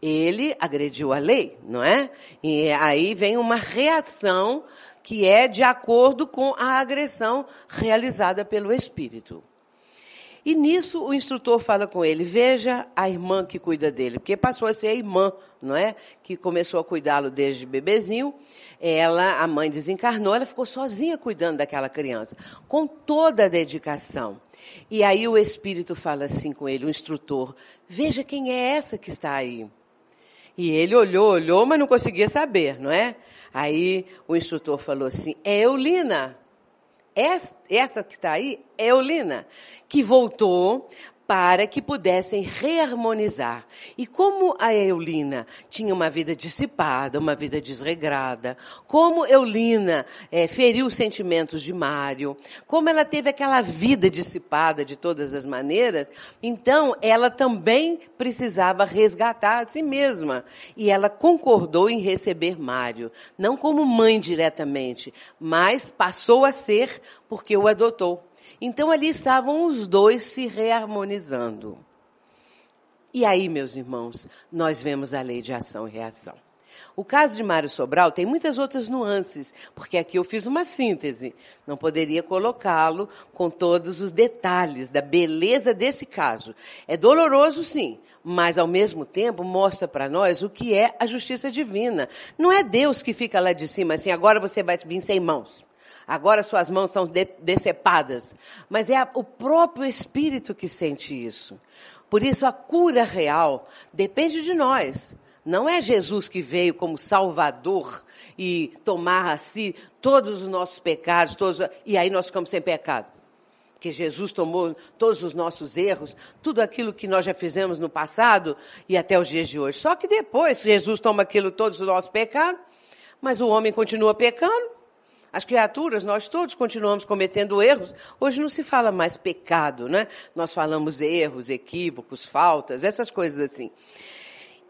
Ele agrediu a lei, não é? E aí vem uma reação que é de acordo com a agressão realizada pelo espírito. E nisso o instrutor fala com ele: veja a irmã que cuida dele, porque passou a ser a irmã, não é? Que começou a cuidá-lo desde bebezinho. Ela, a mãe desencarnou, ela ficou sozinha cuidando daquela criança, com toda a dedicação. E aí o espírito fala assim com ele, o instrutor: veja quem é essa que está aí. E ele olhou, olhou, mas não conseguia saber, não é? Aí o instrutor falou assim: é Eulina. Esta que está aí é Eulina, que voltou para que pudessem reharmonizar. E como a Eulina tinha uma vida dissipada, uma vida desregrada, como Eulina é, feriu os sentimentos de Mário, como ela teve aquela vida dissipada de todas as maneiras, então ela também precisava resgatar a si mesma. E ela concordou em receber Mário, não como mãe diretamente, mas passou a ser porque o adotou. Então ali estavam os dois se reharmonizando. E aí, meus irmãos, nós vemos a lei de ação e reação. O caso de Mário Sobral tem muitas outras nuances, porque aqui eu fiz uma síntese. Não poderia colocá-lo com todos os detalhes da beleza desse caso. É doloroso, sim, mas ao mesmo tempo mostra para nós o que é a justiça divina. Não é Deus que fica lá de cima assim, agora você vai vir sem mãos agora suas mãos estão de, decepadas. Mas é a, o próprio espírito que sente isso. Por isso a cura real depende de nós. Não é Jesus que veio como Salvador e tomar a si todos os nossos pecados, todos, e aí nós ficamos sem pecado. Porque Jesus tomou todos os nossos erros, tudo aquilo que nós já fizemos no passado e até os dias de hoje. Só que depois Jesus toma aquilo, todos os nossos pecados, mas o homem continua pecando. As criaturas, nós todos continuamos cometendo erros. Hoje não se fala mais pecado, né? Nós falamos erros, equívocos, faltas, essas coisas assim.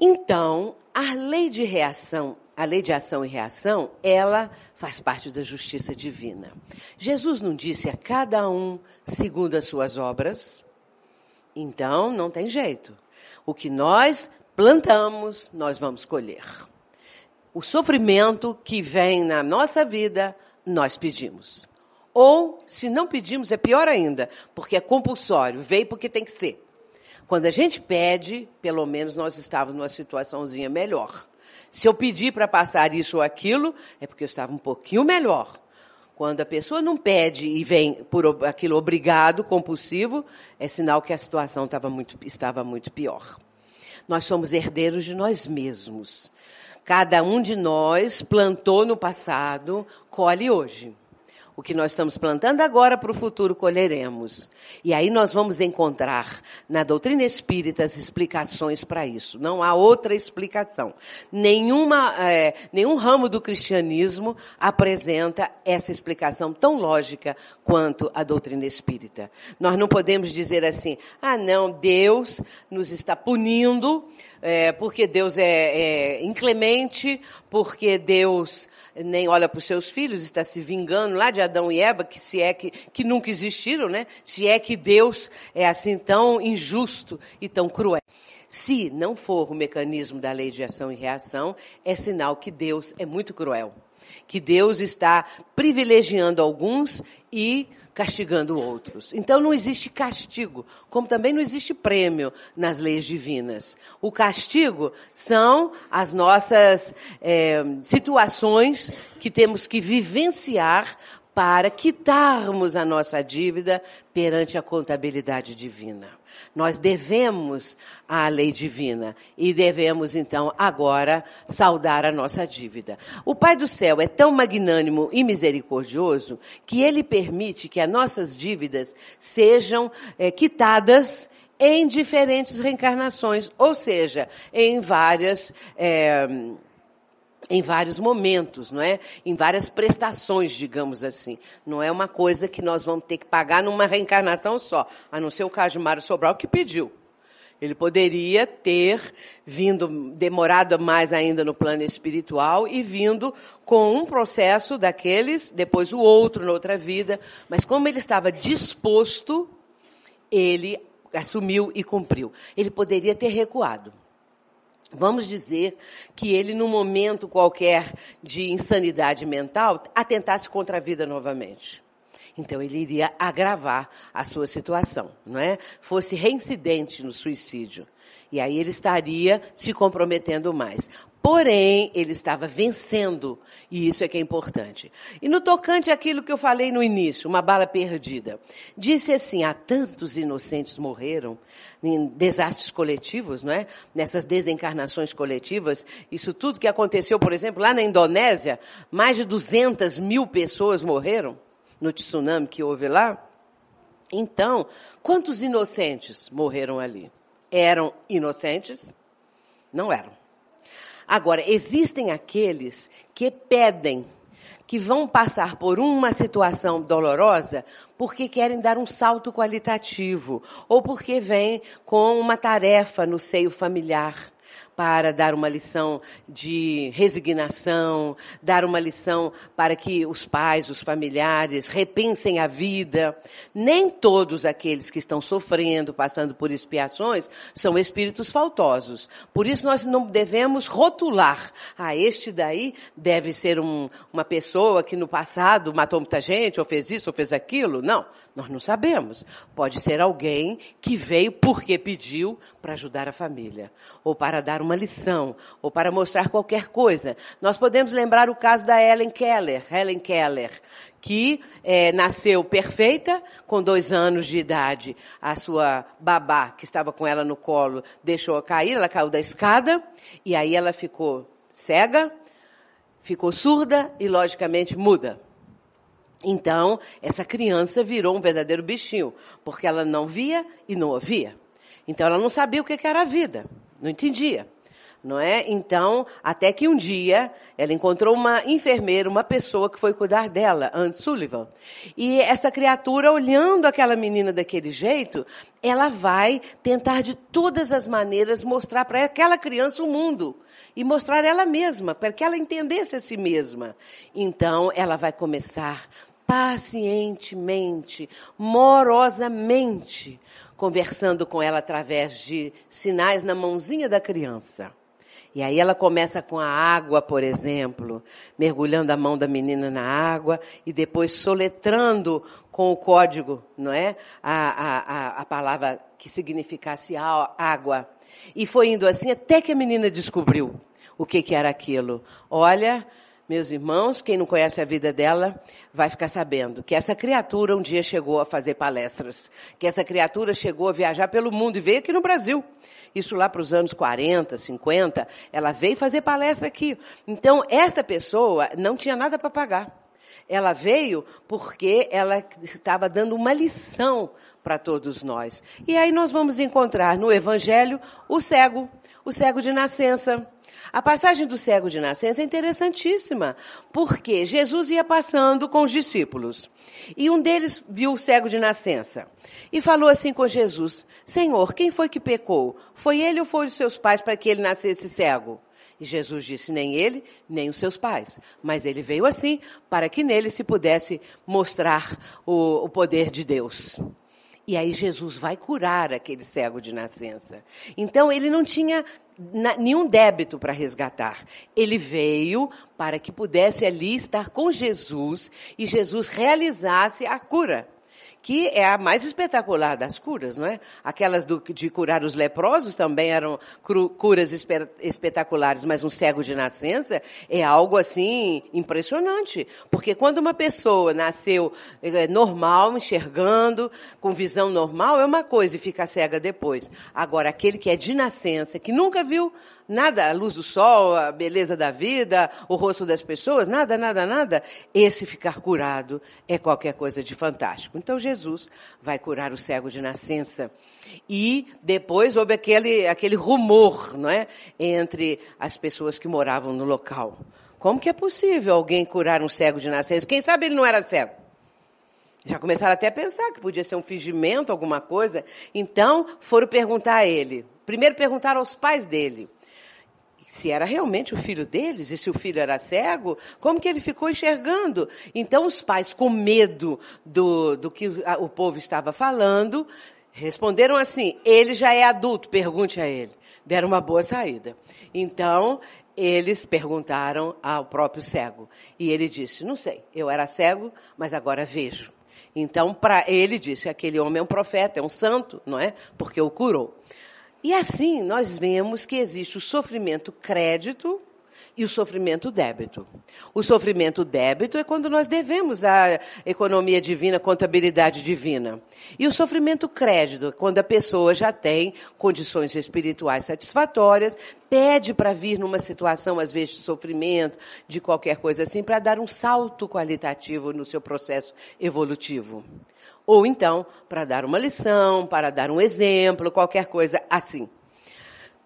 Então, a lei de reação, a lei de ação e reação, ela faz parte da justiça divina. Jesus não disse a cada um segundo as suas obras? Então, não tem jeito. O que nós plantamos, nós vamos colher. O sofrimento que vem na nossa vida, nós pedimos. Ou, se não pedimos, é pior ainda, porque é compulsório, veio porque tem que ser. Quando a gente pede, pelo menos nós estávamos numa situaçãozinha melhor. Se eu pedir para passar isso ou aquilo, é porque eu estava um pouquinho melhor. Quando a pessoa não pede e vem por aquilo obrigado, compulsivo, é sinal que a situação estava muito, estava muito pior. Nós somos herdeiros de nós mesmos. Cada um de nós plantou no passado, colhe hoje. O que nós estamos plantando agora, para o futuro colheremos. E aí nós vamos encontrar na doutrina espírita as explicações para isso. Não há outra explicação. Nenhuma, é, nenhum ramo do cristianismo apresenta essa explicação tão lógica quanto a doutrina espírita. Nós não podemos dizer assim, ah, não, Deus nos está punindo, é, porque Deus é, é inclemente, porque Deus nem olha para os seus filhos, está se vingando lá de Adão e Eva, que se é que, que nunca existiram, né? Se é que Deus é assim tão injusto e tão cruel. Se não for o mecanismo da lei de ação e reação, é sinal que Deus é muito cruel. Que Deus está privilegiando alguns e castigando outros. Então não existe castigo, como também não existe prêmio nas leis divinas. O castigo são as nossas é, situações que temos que vivenciar para quitarmos a nossa dívida perante a contabilidade divina. Nós devemos à lei divina e devemos então agora saldar a nossa dívida. O Pai do céu é tão magnânimo e misericordioso que ele permite que as nossas dívidas sejam é, quitadas em diferentes reencarnações, ou seja, em várias é, em vários momentos, não é? Em várias prestações, digamos assim. Não é uma coisa que nós vamos ter que pagar numa reencarnação só, a não ser o caso de Mário Sobral que pediu. Ele poderia ter vindo demorado mais ainda no plano espiritual e vindo com um processo daqueles, depois o outro na outra vida, mas como ele estava disposto, ele assumiu e cumpriu. Ele poderia ter recuado. Vamos dizer que ele, num momento qualquer de insanidade mental, atentasse contra a vida novamente. Então ele iria agravar a sua situação, não é? Fosse reincidente no suicídio. E aí ele estaria se comprometendo mais. Porém, ele estava vencendo, e isso é que é importante. E no tocante àquilo que eu falei no início, uma bala perdida. Disse assim: há tantos inocentes morreram em desastres coletivos, não é? Nessas desencarnações coletivas, isso tudo que aconteceu, por exemplo, lá na Indonésia, mais de 200 mil pessoas morreram no tsunami que houve lá. Então, quantos inocentes morreram ali? Eram inocentes? Não eram. Agora, existem aqueles que pedem, que vão passar por uma situação dolorosa porque querem dar um salto qualitativo ou porque vêm com uma tarefa no seio familiar para dar uma lição de resignação, dar uma lição para que os pais, os familiares repensem a vida. Nem todos aqueles que estão sofrendo, passando por expiações, são espíritos faltosos. Por isso nós não devemos rotular. Ah, este daí deve ser um, uma pessoa que no passado matou muita gente, ou fez isso, ou fez aquilo. Não, nós não sabemos. Pode ser alguém que veio porque pediu para ajudar a família, ou para dar uma uma lição ou para mostrar qualquer coisa. Nós podemos lembrar o caso da Helen Keller, Helen Keller, que é, nasceu perfeita com dois anos de idade. A sua babá, que estava com ela no colo, deixou-a cair, ela caiu da escada e aí ela ficou cega, ficou surda e, logicamente, muda. Então, essa criança virou um verdadeiro bichinho, porque ela não via e não ouvia. Então, ela não sabia o que era a vida, não entendia não é? Então, até que um dia ela encontrou uma enfermeira, uma pessoa que foi cuidar dela, Anne Sullivan. E essa criatura, olhando aquela menina daquele jeito, ela vai tentar de todas as maneiras mostrar para aquela criança o mundo e mostrar ela mesma, para que ela entendesse a si mesma. Então, ela vai começar pacientemente, morosamente, conversando com ela através de sinais na mãozinha da criança. E aí ela começa com a água, por exemplo, mergulhando a mão da menina na água e depois soletrando com o código, não é? A, a, a palavra que significasse água. E foi indo assim até que a menina descobriu o que, que era aquilo. Olha, meus irmãos, quem não conhece a vida dela, vai ficar sabendo que essa criatura um dia chegou a fazer palestras, que essa criatura chegou a viajar pelo mundo e veio aqui no Brasil. Isso lá para os anos 40, 50, ela veio fazer palestra aqui. Então, esta pessoa não tinha nada para pagar. Ela veio porque ela estava dando uma lição para todos nós. E aí nós vamos encontrar no Evangelho o cego, o cego de nascença. A passagem do cego de nascença é interessantíssima, porque Jesus ia passando com os discípulos. E um deles viu o cego de nascença e falou assim com Jesus: Senhor, quem foi que pecou? Foi ele ou foi os seus pais para que ele nascesse cego? E Jesus disse: Nem ele, nem os seus pais. Mas ele veio assim, para que nele se pudesse mostrar o, o poder de Deus. E aí Jesus vai curar aquele cego de nascença. Então ele não tinha nenhum débito para resgatar. Ele veio para que pudesse ali estar com Jesus e Jesus realizasse a cura que é a mais espetacular das curas, não é? Aquelas do, de curar os leprosos também eram cru, curas espetaculares, mas um cego de nascença é algo assim impressionante, porque quando uma pessoa nasceu eh, normal, enxergando, com visão normal, é uma coisa e fica cega depois. Agora aquele que é de nascença, que nunca viu nada, a luz do sol, a beleza da vida, o rosto das pessoas, nada, nada, nada. Esse ficar curado é qualquer coisa de fantástico. Então Jesus vai curar o cego de nascença. E depois houve aquele, aquele rumor, não é? Entre as pessoas que moravam no local. Como que é possível alguém curar um cego de nascença? Quem sabe ele não era cego? Já começaram até a pensar que podia ser um fingimento, alguma coisa. Então, foram perguntar a ele. Primeiro perguntaram aos pais dele se era realmente o filho deles e se o filho era cego, como que ele ficou enxergando? Então, os pais, com medo do, do que o povo estava falando, responderam assim: ele já é adulto, pergunte a ele. Deram uma boa saída. Então, eles perguntaram ao próprio cego. E ele disse: Não sei, eu era cego, mas agora vejo. Então, para ele disse: Aquele homem é um profeta, é um santo, não é? Porque o curou. E assim nós vemos que existe o sofrimento crédito e o sofrimento débito. O sofrimento débito é quando nós devemos à economia divina, contabilidade divina. E o sofrimento crédito, é quando a pessoa já tem condições espirituais satisfatórias, pede para vir numa situação, às vezes, de sofrimento, de qualquer coisa assim, para dar um salto qualitativo no seu processo evolutivo. Ou então, para dar uma lição, para dar um exemplo, qualquer coisa assim.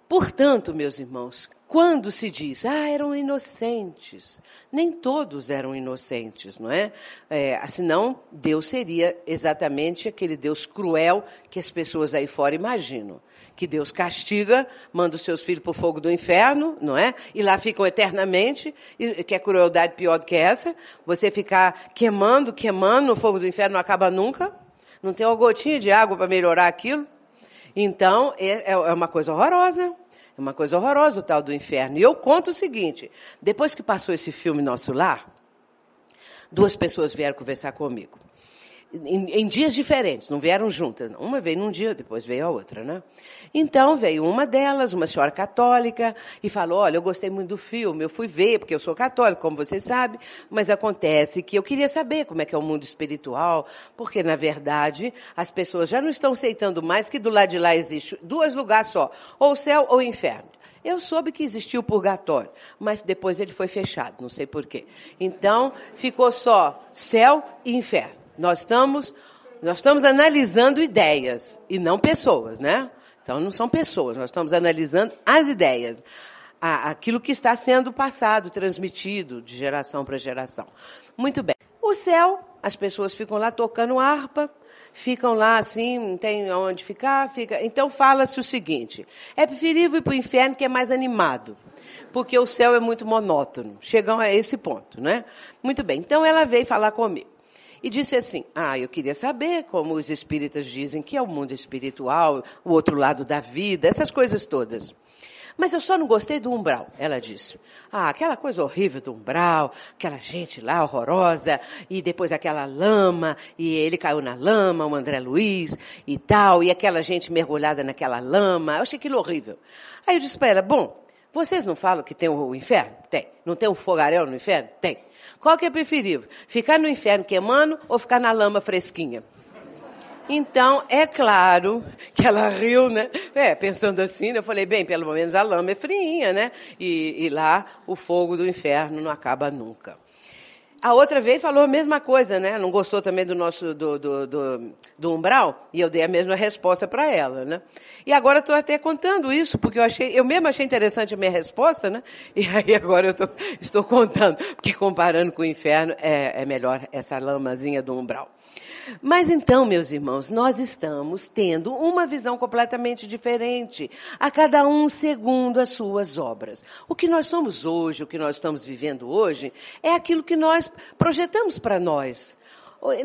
Portanto, meus irmãos, quando se diz, ah, eram inocentes, nem todos eram inocentes, não é? é senão, Deus seria exatamente aquele Deus cruel que as pessoas aí fora imaginam. Que Deus castiga, manda os seus filhos para o fogo do inferno, não é? E lá ficam eternamente, e, que é crueldade pior do que essa, você ficar queimando, queimando, no fogo do inferno não acaba nunca, não tem uma gotinha de água para melhorar aquilo. Então, é, é, é uma coisa horrorosa. É uma coisa horrorosa o tal do inferno. E eu conto o seguinte: depois que passou esse filme Nosso Lar, duas pessoas vieram conversar comigo em, em, dias diferentes, não vieram juntas. Não. Uma veio num dia, depois veio a outra, né? Então veio uma delas, uma senhora católica, e falou: Olha, eu gostei muito do filme, eu fui ver, porque eu sou católica, como você sabe, mas acontece que eu queria saber como é que é o mundo espiritual, porque, na verdade, as pessoas já não estão aceitando mais que do lado de lá existe dois lugares só, ou céu ou inferno. Eu soube que existia o purgatório, mas depois ele foi fechado, não sei porquê. Então, ficou só céu e inferno. Nós estamos, nós estamos analisando ideias e não pessoas, né? Então não são pessoas, nós estamos analisando as ideias, aquilo que está sendo passado, transmitido de geração para geração. Muito bem. O céu, as pessoas ficam lá tocando harpa, ficam lá assim, não tem onde ficar, fica. Então fala-se o seguinte: é preferível ir para o inferno que é mais animado, porque o céu é muito monótono. Chegam a esse ponto, né? Muito bem. Então ela veio falar comigo e disse assim: Ah, eu queria saber como os espíritas dizem que é o mundo espiritual, o outro lado da vida, essas coisas todas. Mas eu só não gostei do umbral, ela disse. Ah, aquela coisa horrível do umbral, aquela gente lá horrorosa, e depois aquela lama, e ele caiu na lama, o André Luiz e tal, e aquela gente mergulhada naquela lama. Eu achei aquilo horrível. Aí eu disse para ela: Bom, vocês não falam que tem o inferno? Tem. Não tem o fogaréu no inferno? Tem. Qual que é preferível? Ficar no inferno queimando ou ficar na lama fresquinha? Então, é claro que ela riu, né? É, pensando assim, né? eu falei, bem, pelo menos a lama é friinha, né? E, e lá o fogo do inferno não acaba nunca. A outra veio e falou a mesma coisa, né? Não gostou também do nosso do, do, do, do umbral e eu dei a mesma resposta para ela, né? E agora estou até contando isso porque eu achei, eu mesmo achei interessante a minha resposta, né? E aí agora eu tô, estou contando porque comparando com o inferno é, é melhor essa lamazinha do umbral. Mas então, meus irmãos, nós estamos tendo uma visão completamente diferente a cada um segundo as suas obras. O que nós somos hoje, o que nós estamos vivendo hoje, é aquilo que nós projetamos para nós.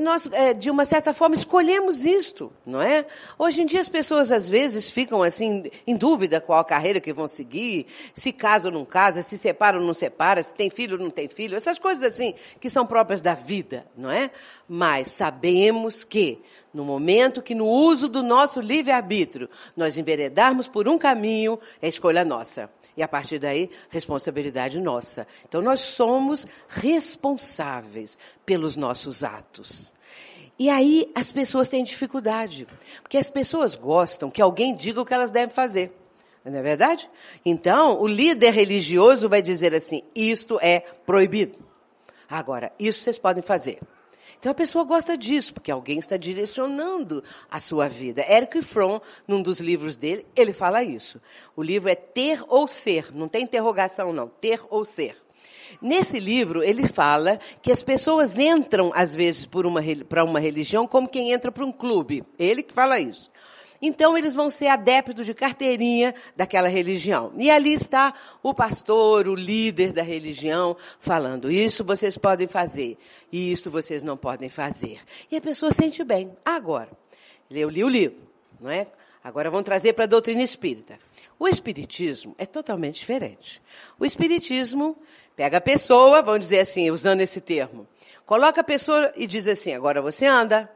Nós, é, de uma certa forma, escolhemos isto, não é? Hoje em dia as pessoas às vezes ficam assim, em dúvida qual a carreira que vão seguir, se casa ou não casa, se separa ou não separa, se tem filho ou não tem filho, essas coisas assim que são próprias da vida, não é? Mas sabemos que no momento que no uso do nosso livre-arbítrio nós enveredarmos por um caminho, é escolha nossa e a partir daí, responsabilidade nossa. Então, nós somos responsáveis pelos nossos atos. E aí as pessoas têm dificuldade, porque as pessoas gostam que alguém diga o que elas devem fazer. Não é verdade? Então, o líder religioso vai dizer assim: isto é proibido. Agora, isso vocês podem fazer. Então a pessoa gosta disso, porque alguém está direcionando a sua vida. Eric Fromm, num dos livros dele, ele fala isso. O livro é Ter ou Ser, não tem interrogação não, Ter ou Ser. Nesse livro, ele fala que as pessoas entram, às vezes, para uma, uma religião como quem entra para um clube. Ele que fala isso. Então eles vão ser adeptos de carteirinha daquela religião. E ali está o pastor, o líder da religião, falando: isso vocês podem fazer, e isso vocês não podem fazer. E a pessoa sente bem. Agora, eu li o livro, não é? Agora vamos trazer para a doutrina espírita. O espiritismo é totalmente diferente. O espiritismo pega a pessoa, vamos dizer assim, usando esse termo, coloca a pessoa e diz assim: agora você anda,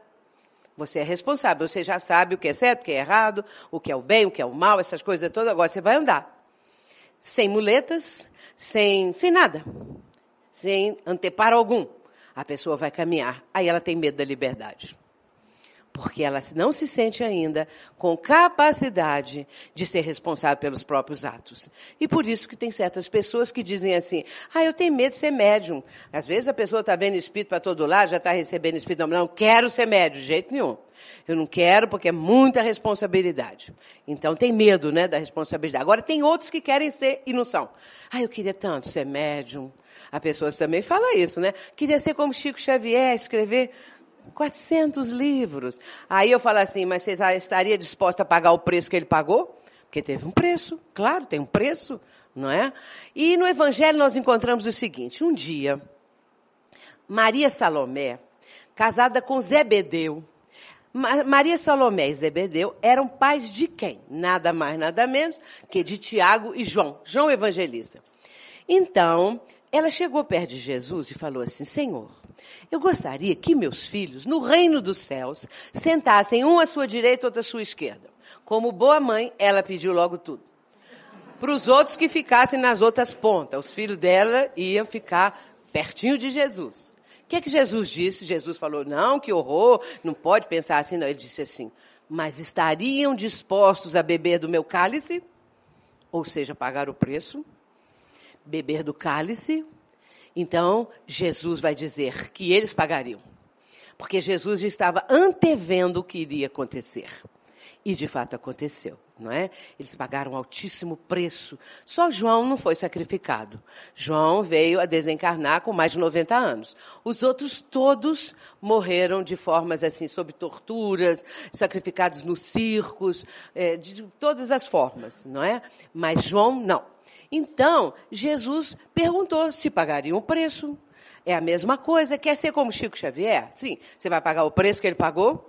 você é responsável, você já sabe o que é certo, o que é errado, o que é o bem, o que é o mal, essas coisas todas. Agora você vai andar. Sem muletas, sem, sem nada. Sem anteparo algum. A pessoa vai caminhar. Aí ela tem medo da liberdade porque ela não se sente ainda com capacidade de ser responsável pelos próprios atos. E por isso que tem certas pessoas que dizem assim, ah, eu tenho medo de ser médium. Às vezes a pessoa está vendo espírito para todo lado, já está recebendo espírito, não, não quero ser médium, de jeito nenhum. Eu não quero porque é muita responsabilidade. Então tem medo, né, da responsabilidade. Agora tem outros que querem ser e não são. Ah, eu queria tanto ser médium. A pessoa também fala isso, né? Queria ser como Chico Xavier, escrever 400 livros. Aí eu falo assim, mas você estaria disposta a pagar o preço que ele pagou? Porque teve um preço, claro, tem um preço, não é? E no Evangelho nós encontramos o seguinte: um dia, Maria Salomé, casada com Zebedeu, Maria Salomé e Zebedeu eram pais de quem? Nada mais, nada menos que de Tiago e João, João Evangelista. Então, ela chegou perto de Jesus e falou assim: Senhor, eu gostaria que meus filhos, no reino dos céus, sentassem um à sua direita, outro à sua esquerda. Como boa mãe, ela pediu logo tudo. Para os outros que ficassem nas outras pontas. Os filhos dela iam ficar pertinho de Jesus. O que é que Jesus disse? Jesus falou, não, que horror, não pode pensar assim, não. Ele disse assim, mas estariam dispostos a beber do meu cálice? Ou seja, pagar o preço? Beber do cálice? Então, Jesus vai dizer que eles pagariam. Porque Jesus já estava antevendo o que iria acontecer. E de fato aconteceu, não é? Eles pagaram um altíssimo preço. Só João não foi sacrificado. João veio a desencarnar com mais de 90 anos. Os outros todos morreram de formas assim, sob torturas, sacrificados nos circos, é, de todas as formas, não é? Mas João não. Então, Jesus perguntou se pagariam o preço. É a mesma coisa. Quer ser como Chico Xavier? Sim. Você vai pagar o preço que ele pagou?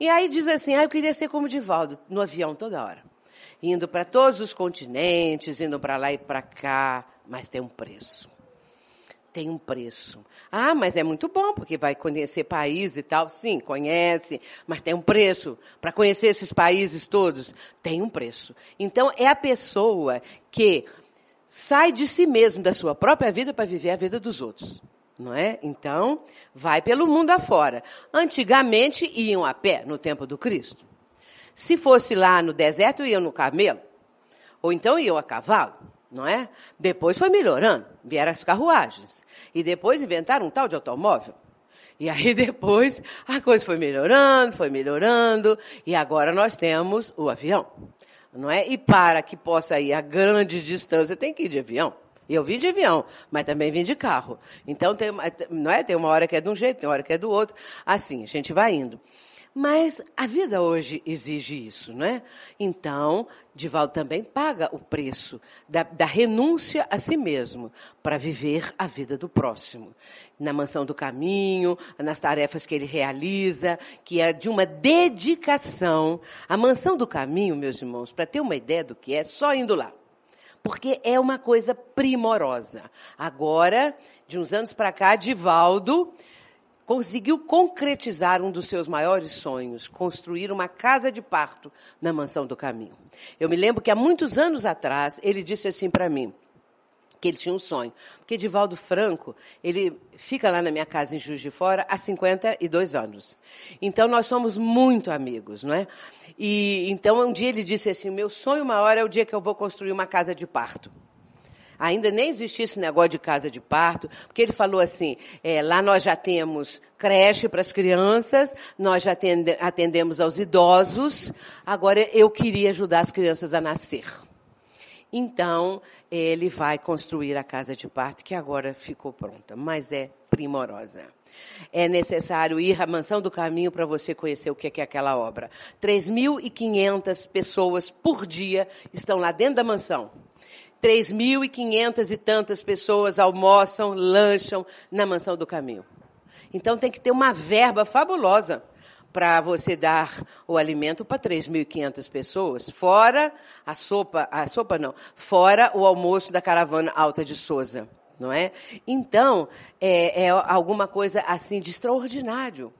E aí diz assim: ah, eu queria ser como Divaldo, no avião toda hora. Indo para todos os continentes, indo para lá e para cá, mas tem um preço tem um preço. Ah, mas é muito bom, porque vai conhecer país e tal. Sim, conhece, mas tem um preço. Para conhecer esses países todos, tem um preço. Então, é a pessoa que sai de si mesmo, da sua própria vida, para viver a vida dos outros. Não é? Então, vai pelo mundo afora. Antigamente iam a pé, no tempo do Cristo. Se fosse lá no deserto, iam no camelo. Ou então iam a cavalo não é? Depois foi melhorando, vieram as carruagens. E depois inventaram um tal de automóvel. E aí depois a coisa foi melhorando, foi melhorando, e agora nós temos o avião. Não é? E para que possa ir a grandes distâncias, tem que ir de avião. Eu vim de avião, mas também vim de carro. Então tem, não é? Tem uma hora que é de um jeito, tem uma hora que é do outro. Assim, a gente vai indo. Mas a vida hoje exige isso, não é? Então, Divaldo também paga o preço da, da renúncia a si mesmo para viver a vida do próximo. Na mansão do caminho, nas tarefas que ele realiza, que é de uma dedicação. A mansão do caminho, meus irmãos, para ter uma ideia do que é, só indo lá porque é uma coisa primorosa. Agora, de uns anos para cá, Divaldo conseguiu concretizar um dos seus maiores sonhos, construir uma casa de parto na mansão do caminho. Eu me lembro que há muitos anos atrás ele disse assim para mim, que ele tinha um sonho. Porque Divaldo Franco, ele fica lá na minha casa em Juiz de Fora há 52 anos. Então nós somos muito amigos, não é? E então um dia ele disse assim: "Meu sonho maior é o dia que eu vou construir uma casa de parto". Ainda nem existia esse negócio de casa de parto, porque ele falou assim, é, lá nós já temos creche para as crianças, nós já atendemos aos idosos, agora eu queria ajudar as crianças a nascer. Então, ele vai construir a casa de parto, que agora ficou pronta, mas é primorosa. É necessário ir à Mansão do Caminho para você conhecer o que é, que é aquela obra. 3.500 pessoas por dia estão lá dentro da mansão 3.500 e tantas pessoas almoçam, lancham na Mansão do Caminho. Então tem que ter uma verba fabulosa para você dar o alimento para 3.500 pessoas, fora a sopa, a sopa não, fora o almoço da caravana alta de Souza, não é? Então, é, é alguma coisa assim de extraordinário.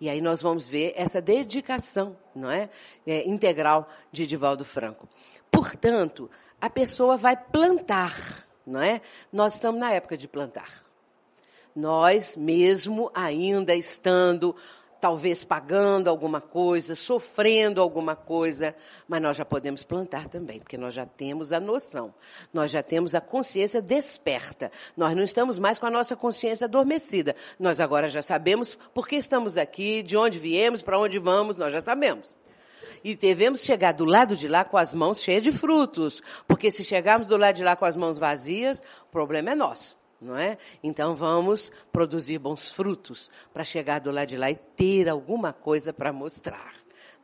E aí nós vamos ver essa dedicação, não é? é integral de Divaldo Franco. Portanto, a pessoa vai plantar, não é? Nós estamos na época de plantar. Nós, mesmo ainda estando, talvez pagando alguma coisa, sofrendo alguma coisa, mas nós já podemos plantar também, porque nós já temos a noção, nós já temos a consciência desperta. Nós não estamos mais com a nossa consciência adormecida. Nós agora já sabemos por que estamos aqui, de onde viemos, para onde vamos, nós já sabemos. E devemos chegar do lado de lá com as mãos cheias de frutos, porque se chegarmos do lado de lá com as mãos vazias, o problema é nosso. Não é? Então vamos produzir bons frutos para chegar do lado de lá e ter alguma coisa para mostrar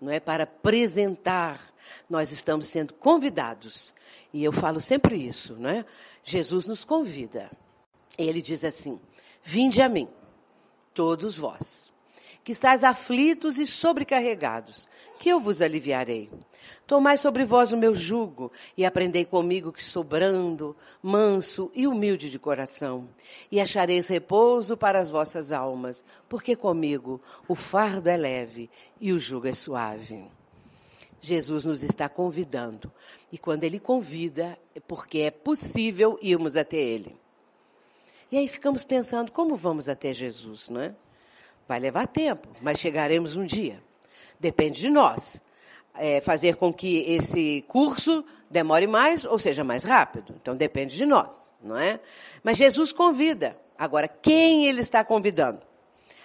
não é para apresentar. Nós estamos sendo convidados. E eu falo sempre isso, não é? Jesus nos convida. Ele diz assim: Vinde a mim, todos vós que estáis aflitos e sobrecarregados, que eu vos aliviarei. Tomai sobre vós o meu jugo e aprendei comigo que sou brando, manso e humilde de coração, e achareis repouso para as vossas almas, porque comigo o fardo é leve e o jugo é suave. Jesus nos está convidando, e quando ele convida, é porque é possível irmos até ele. E aí ficamos pensando como vamos até Jesus, não é? Vai levar tempo, mas chegaremos um dia. Depende de nós. É, fazer com que esse curso demore mais ou seja mais rápido. Então depende de nós, não é? Mas Jesus convida. Agora, quem ele está convidando?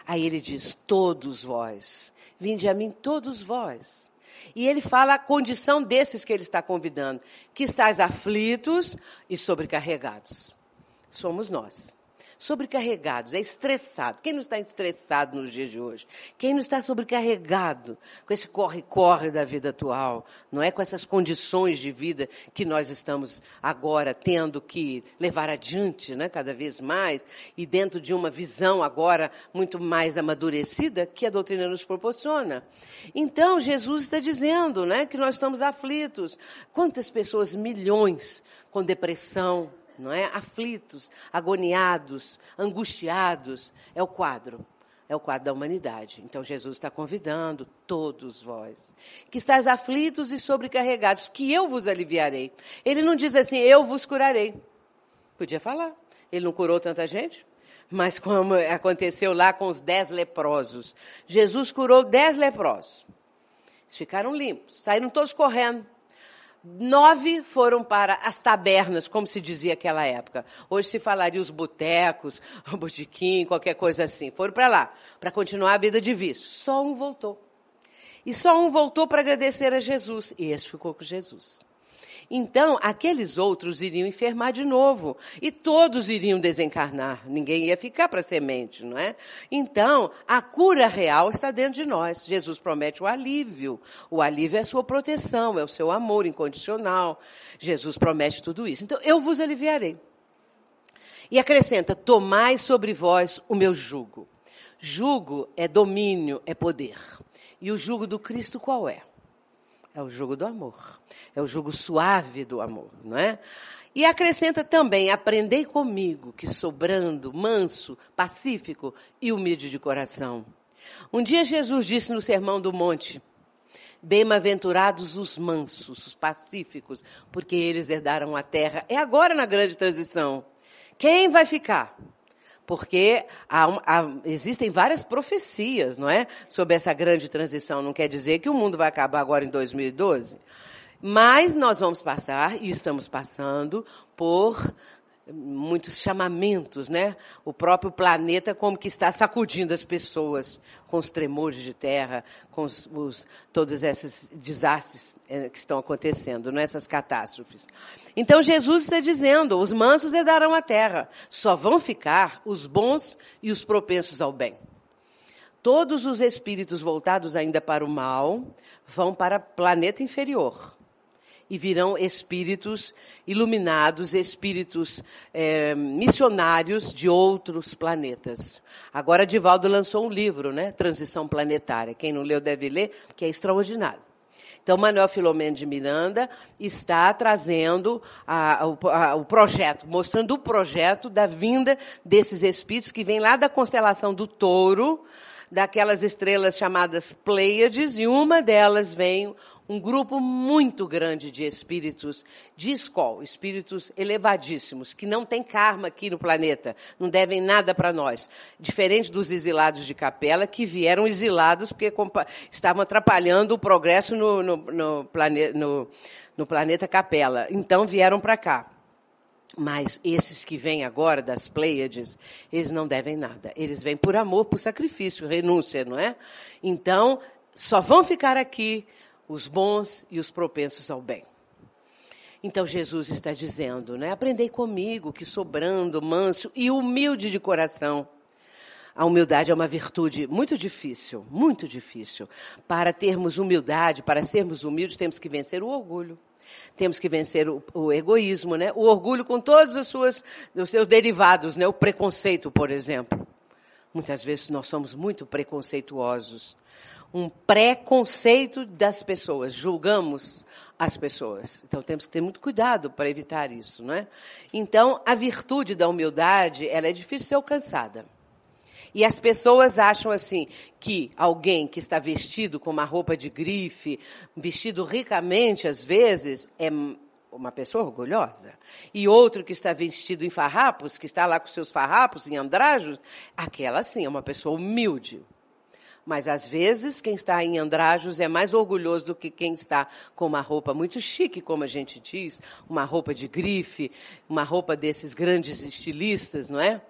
Aí ele diz: Todos vós, vinde a mim, todos vós. E ele fala a condição desses que ele está convidando: que estáis aflitos e sobrecarregados. Somos nós sobrecarregados, é estressado. Quem não está estressado nos dias de hoje? Quem não está sobrecarregado com esse corre-corre da vida atual, não é? Com essas condições de vida que nós estamos agora tendo que levar adiante, né? Cada vez mais e dentro de uma visão agora muito mais amadurecida que a doutrina nos proporciona. Então Jesus está dizendo, né? Que nós estamos aflitos. Quantas pessoas, milhões, com depressão, não é? Aflitos, agoniados, angustiados, é o quadro. É o quadro da humanidade. Então Jesus está convidando todos vós que estáis aflitos e sobrecarregados, que eu vos aliviarei. Ele não diz assim, eu vos curarei. Podia falar. Ele não curou tanta gente? Mas como aconteceu lá com os dez leprosos. Jesus curou dez leprosos. Eles ficaram limpos, saíram todos correndo. Nove foram para as tabernas, como se dizia naquela época. Hoje se falaria os botecos, o botiquim, qualquer coisa assim. Foram para lá, para continuar a vida de vício. Só um voltou. E só um voltou para agradecer a Jesus. E esse ficou com Jesus. Então, aqueles outros iriam enfermar de novo. E todos iriam desencarnar. Ninguém ia ficar para semente, não é? Então, a cura real está dentro de nós. Jesus promete o alívio. O alívio é a sua proteção, é o seu amor incondicional. Jesus promete tudo isso. Então, eu vos aliviarei. E acrescenta: tomai sobre vós o meu jugo. Jugo é domínio, é poder. E o jugo do Cristo qual é? É o jugo do amor. É o jugo suave do amor, não é? E acrescenta também: aprendei comigo, que sou brando, manso, pacífico e humilde de coração. Um dia Jesus disse no Sermão do Monte: Bem-aventurados os mansos, os pacíficos, porque eles herdaram a terra. É agora na grande transição. Quem vai ficar? porque há, há, existem várias profecias, não é, sobre essa grande transição. Não quer dizer que o mundo vai acabar agora em 2012, mas nós vamos passar e estamos passando por muitos chamamentos, né? O próprio planeta como que está sacudindo as pessoas com os tremores de terra, com os, os, todos esses desastres eh, que estão acontecendo, não é? essas catástrofes. Então Jesus está dizendo: os mansos herdarão a terra, só vão ficar os bons e os propensos ao bem. Todos os espíritos voltados ainda para o mal vão para o planeta inferior e virão espíritos iluminados, espíritos é, missionários de outros planetas. Agora, Divaldo lançou um livro, né? Transição Planetária. Quem não leu deve ler, que é extraordinário. Então, Manuel Filomeno de Miranda está trazendo a, a, a, o projeto, mostrando o projeto da vinda desses espíritos que vêm lá da constelação do touro daquelas estrelas chamadas Pleiades, e uma delas vem um grupo muito grande de espíritos de escol espíritos elevadíssimos, que não tem karma aqui no planeta, não devem nada para nós. Diferente dos exilados de capela, que vieram exilados porque estavam atrapalhando o progresso no, no, no, plane no, no planeta capela. Então vieram para cá. Mas esses que vêm agora das Pleiades, eles não devem nada. Eles vêm por amor, por sacrifício, renúncia, não é? Então, só vão ficar aqui os bons e os propensos ao bem. Então Jesus está dizendo, né? Aprendei comigo que sobrando manso e humilde de coração. A humildade é uma virtude muito difícil, muito difícil. Para termos humildade, para sermos humildes, temos que vencer o orgulho. Temos que vencer o, o egoísmo, né? O orgulho com todos os, suas, os seus derivados, né? O preconceito, por exemplo. Muitas vezes nós somos muito preconceituosos. Um preconceito das pessoas, julgamos as pessoas. Então temos que ter muito cuidado para evitar isso, né? Então, a virtude da humildade, ela é difícil ser alcançada. E as pessoas acham assim que alguém que está vestido com uma roupa de grife, vestido ricamente às vezes, é uma pessoa orgulhosa, e outro que está vestido em farrapos, que está lá com seus farrapos em andrajos, aquela sim é uma pessoa humilde. Mas às vezes quem está em andrajos é mais orgulhoso do que quem está com uma roupa muito chique, como a gente diz, uma roupa de grife, uma roupa desses grandes estilistas, não é?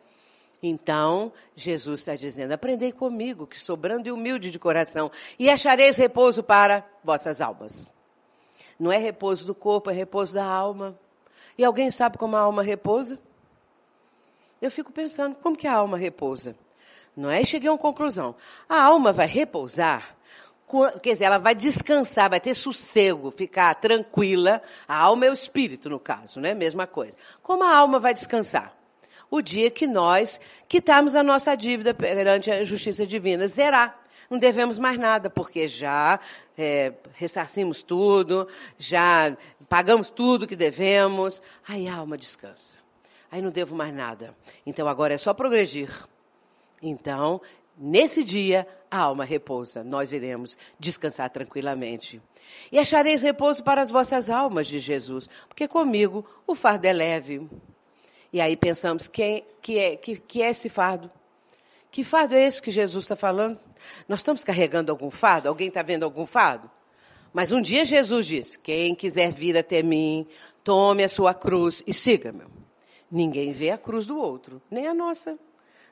Então, Jesus está dizendo: aprendei comigo, que sobrando e humilde de coração, e achareis repouso para vossas almas. Não é repouso do corpo, é repouso da alma. E alguém sabe como a alma repousa? Eu fico pensando, como que a alma repousa? Não é? E cheguei a uma conclusão. A alma vai repousar quer dizer, ela vai descansar, vai ter sossego, ficar tranquila. A alma é o espírito, no caso, não é Mesma coisa. Como a alma vai descansar? o dia que nós quitarmos a nossa dívida perante a justiça divina. Zerar. Não devemos mais nada, porque já é, ressarcimos tudo, já pagamos tudo que devemos. Aí a alma descansa. Aí não devo mais nada. Então agora é só progredir. Então, nesse dia, a alma repousa. Nós iremos descansar tranquilamente. E achareis repouso para as vossas almas, de Jesus, porque comigo o fardo é leve. E aí pensamos, quem, que, é, que, que é esse fardo? Que fardo é esse que Jesus está falando? Nós estamos carregando algum fardo? Alguém está vendo algum fardo? Mas um dia Jesus disse: Quem quiser vir até mim, tome a sua cruz e siga-me. Ninguém vê a cruz do outro, nem a nossa.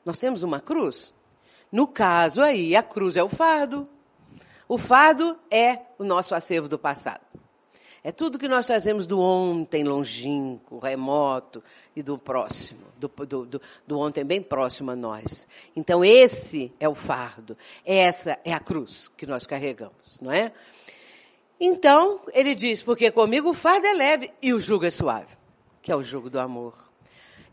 Nós temos uma cruz. No caso aí, a cruz é o fardo. O fardo é o nosso acervo do passado. É tudo que nós fazemos do ontem longínquo, remoto e do próximo, do, do, do, do ontem bem próximo a nós. Então, esse é o fardo, essa é a cruz que nós carregamos, não é? Então, ele diz: Porque comigo o fardo é leve e o jugo é suave, que é o jugo do amor.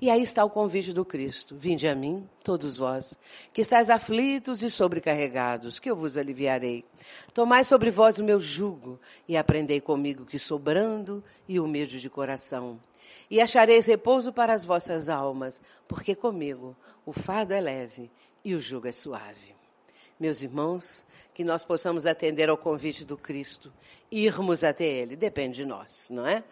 E aí está o convite do Cristo: Vinde a mim, todos vós, que estáis aflitos e sobrecarregados, que eu vos aliviarei. Tomai sobre vós o meu jugo e aprendei comigo, que sou brando e humilde de coração. E achareis repouso para as vossas almas, porque comigo o fardo é leve e o jugo é suave. Meus irmãos, que nós possamos atender ao convite do Cristo, irmos até Ele, depende de nós, não é?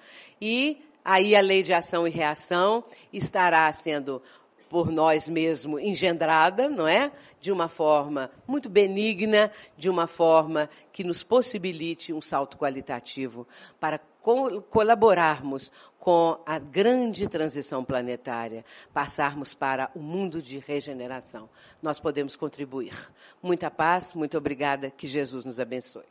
E aí a lei de ação e reação estará sendo por nós mesmos engendrada, não é? De uma forma muito benigna, de uma forma que nos possibilite um salto qualitativo para co colaborarmos com a grande transição planetária, passarmos para o mundo de regeneração. Nós podemos contribuir. Muita paz, muito obrigada, que Jesus nos abençoe.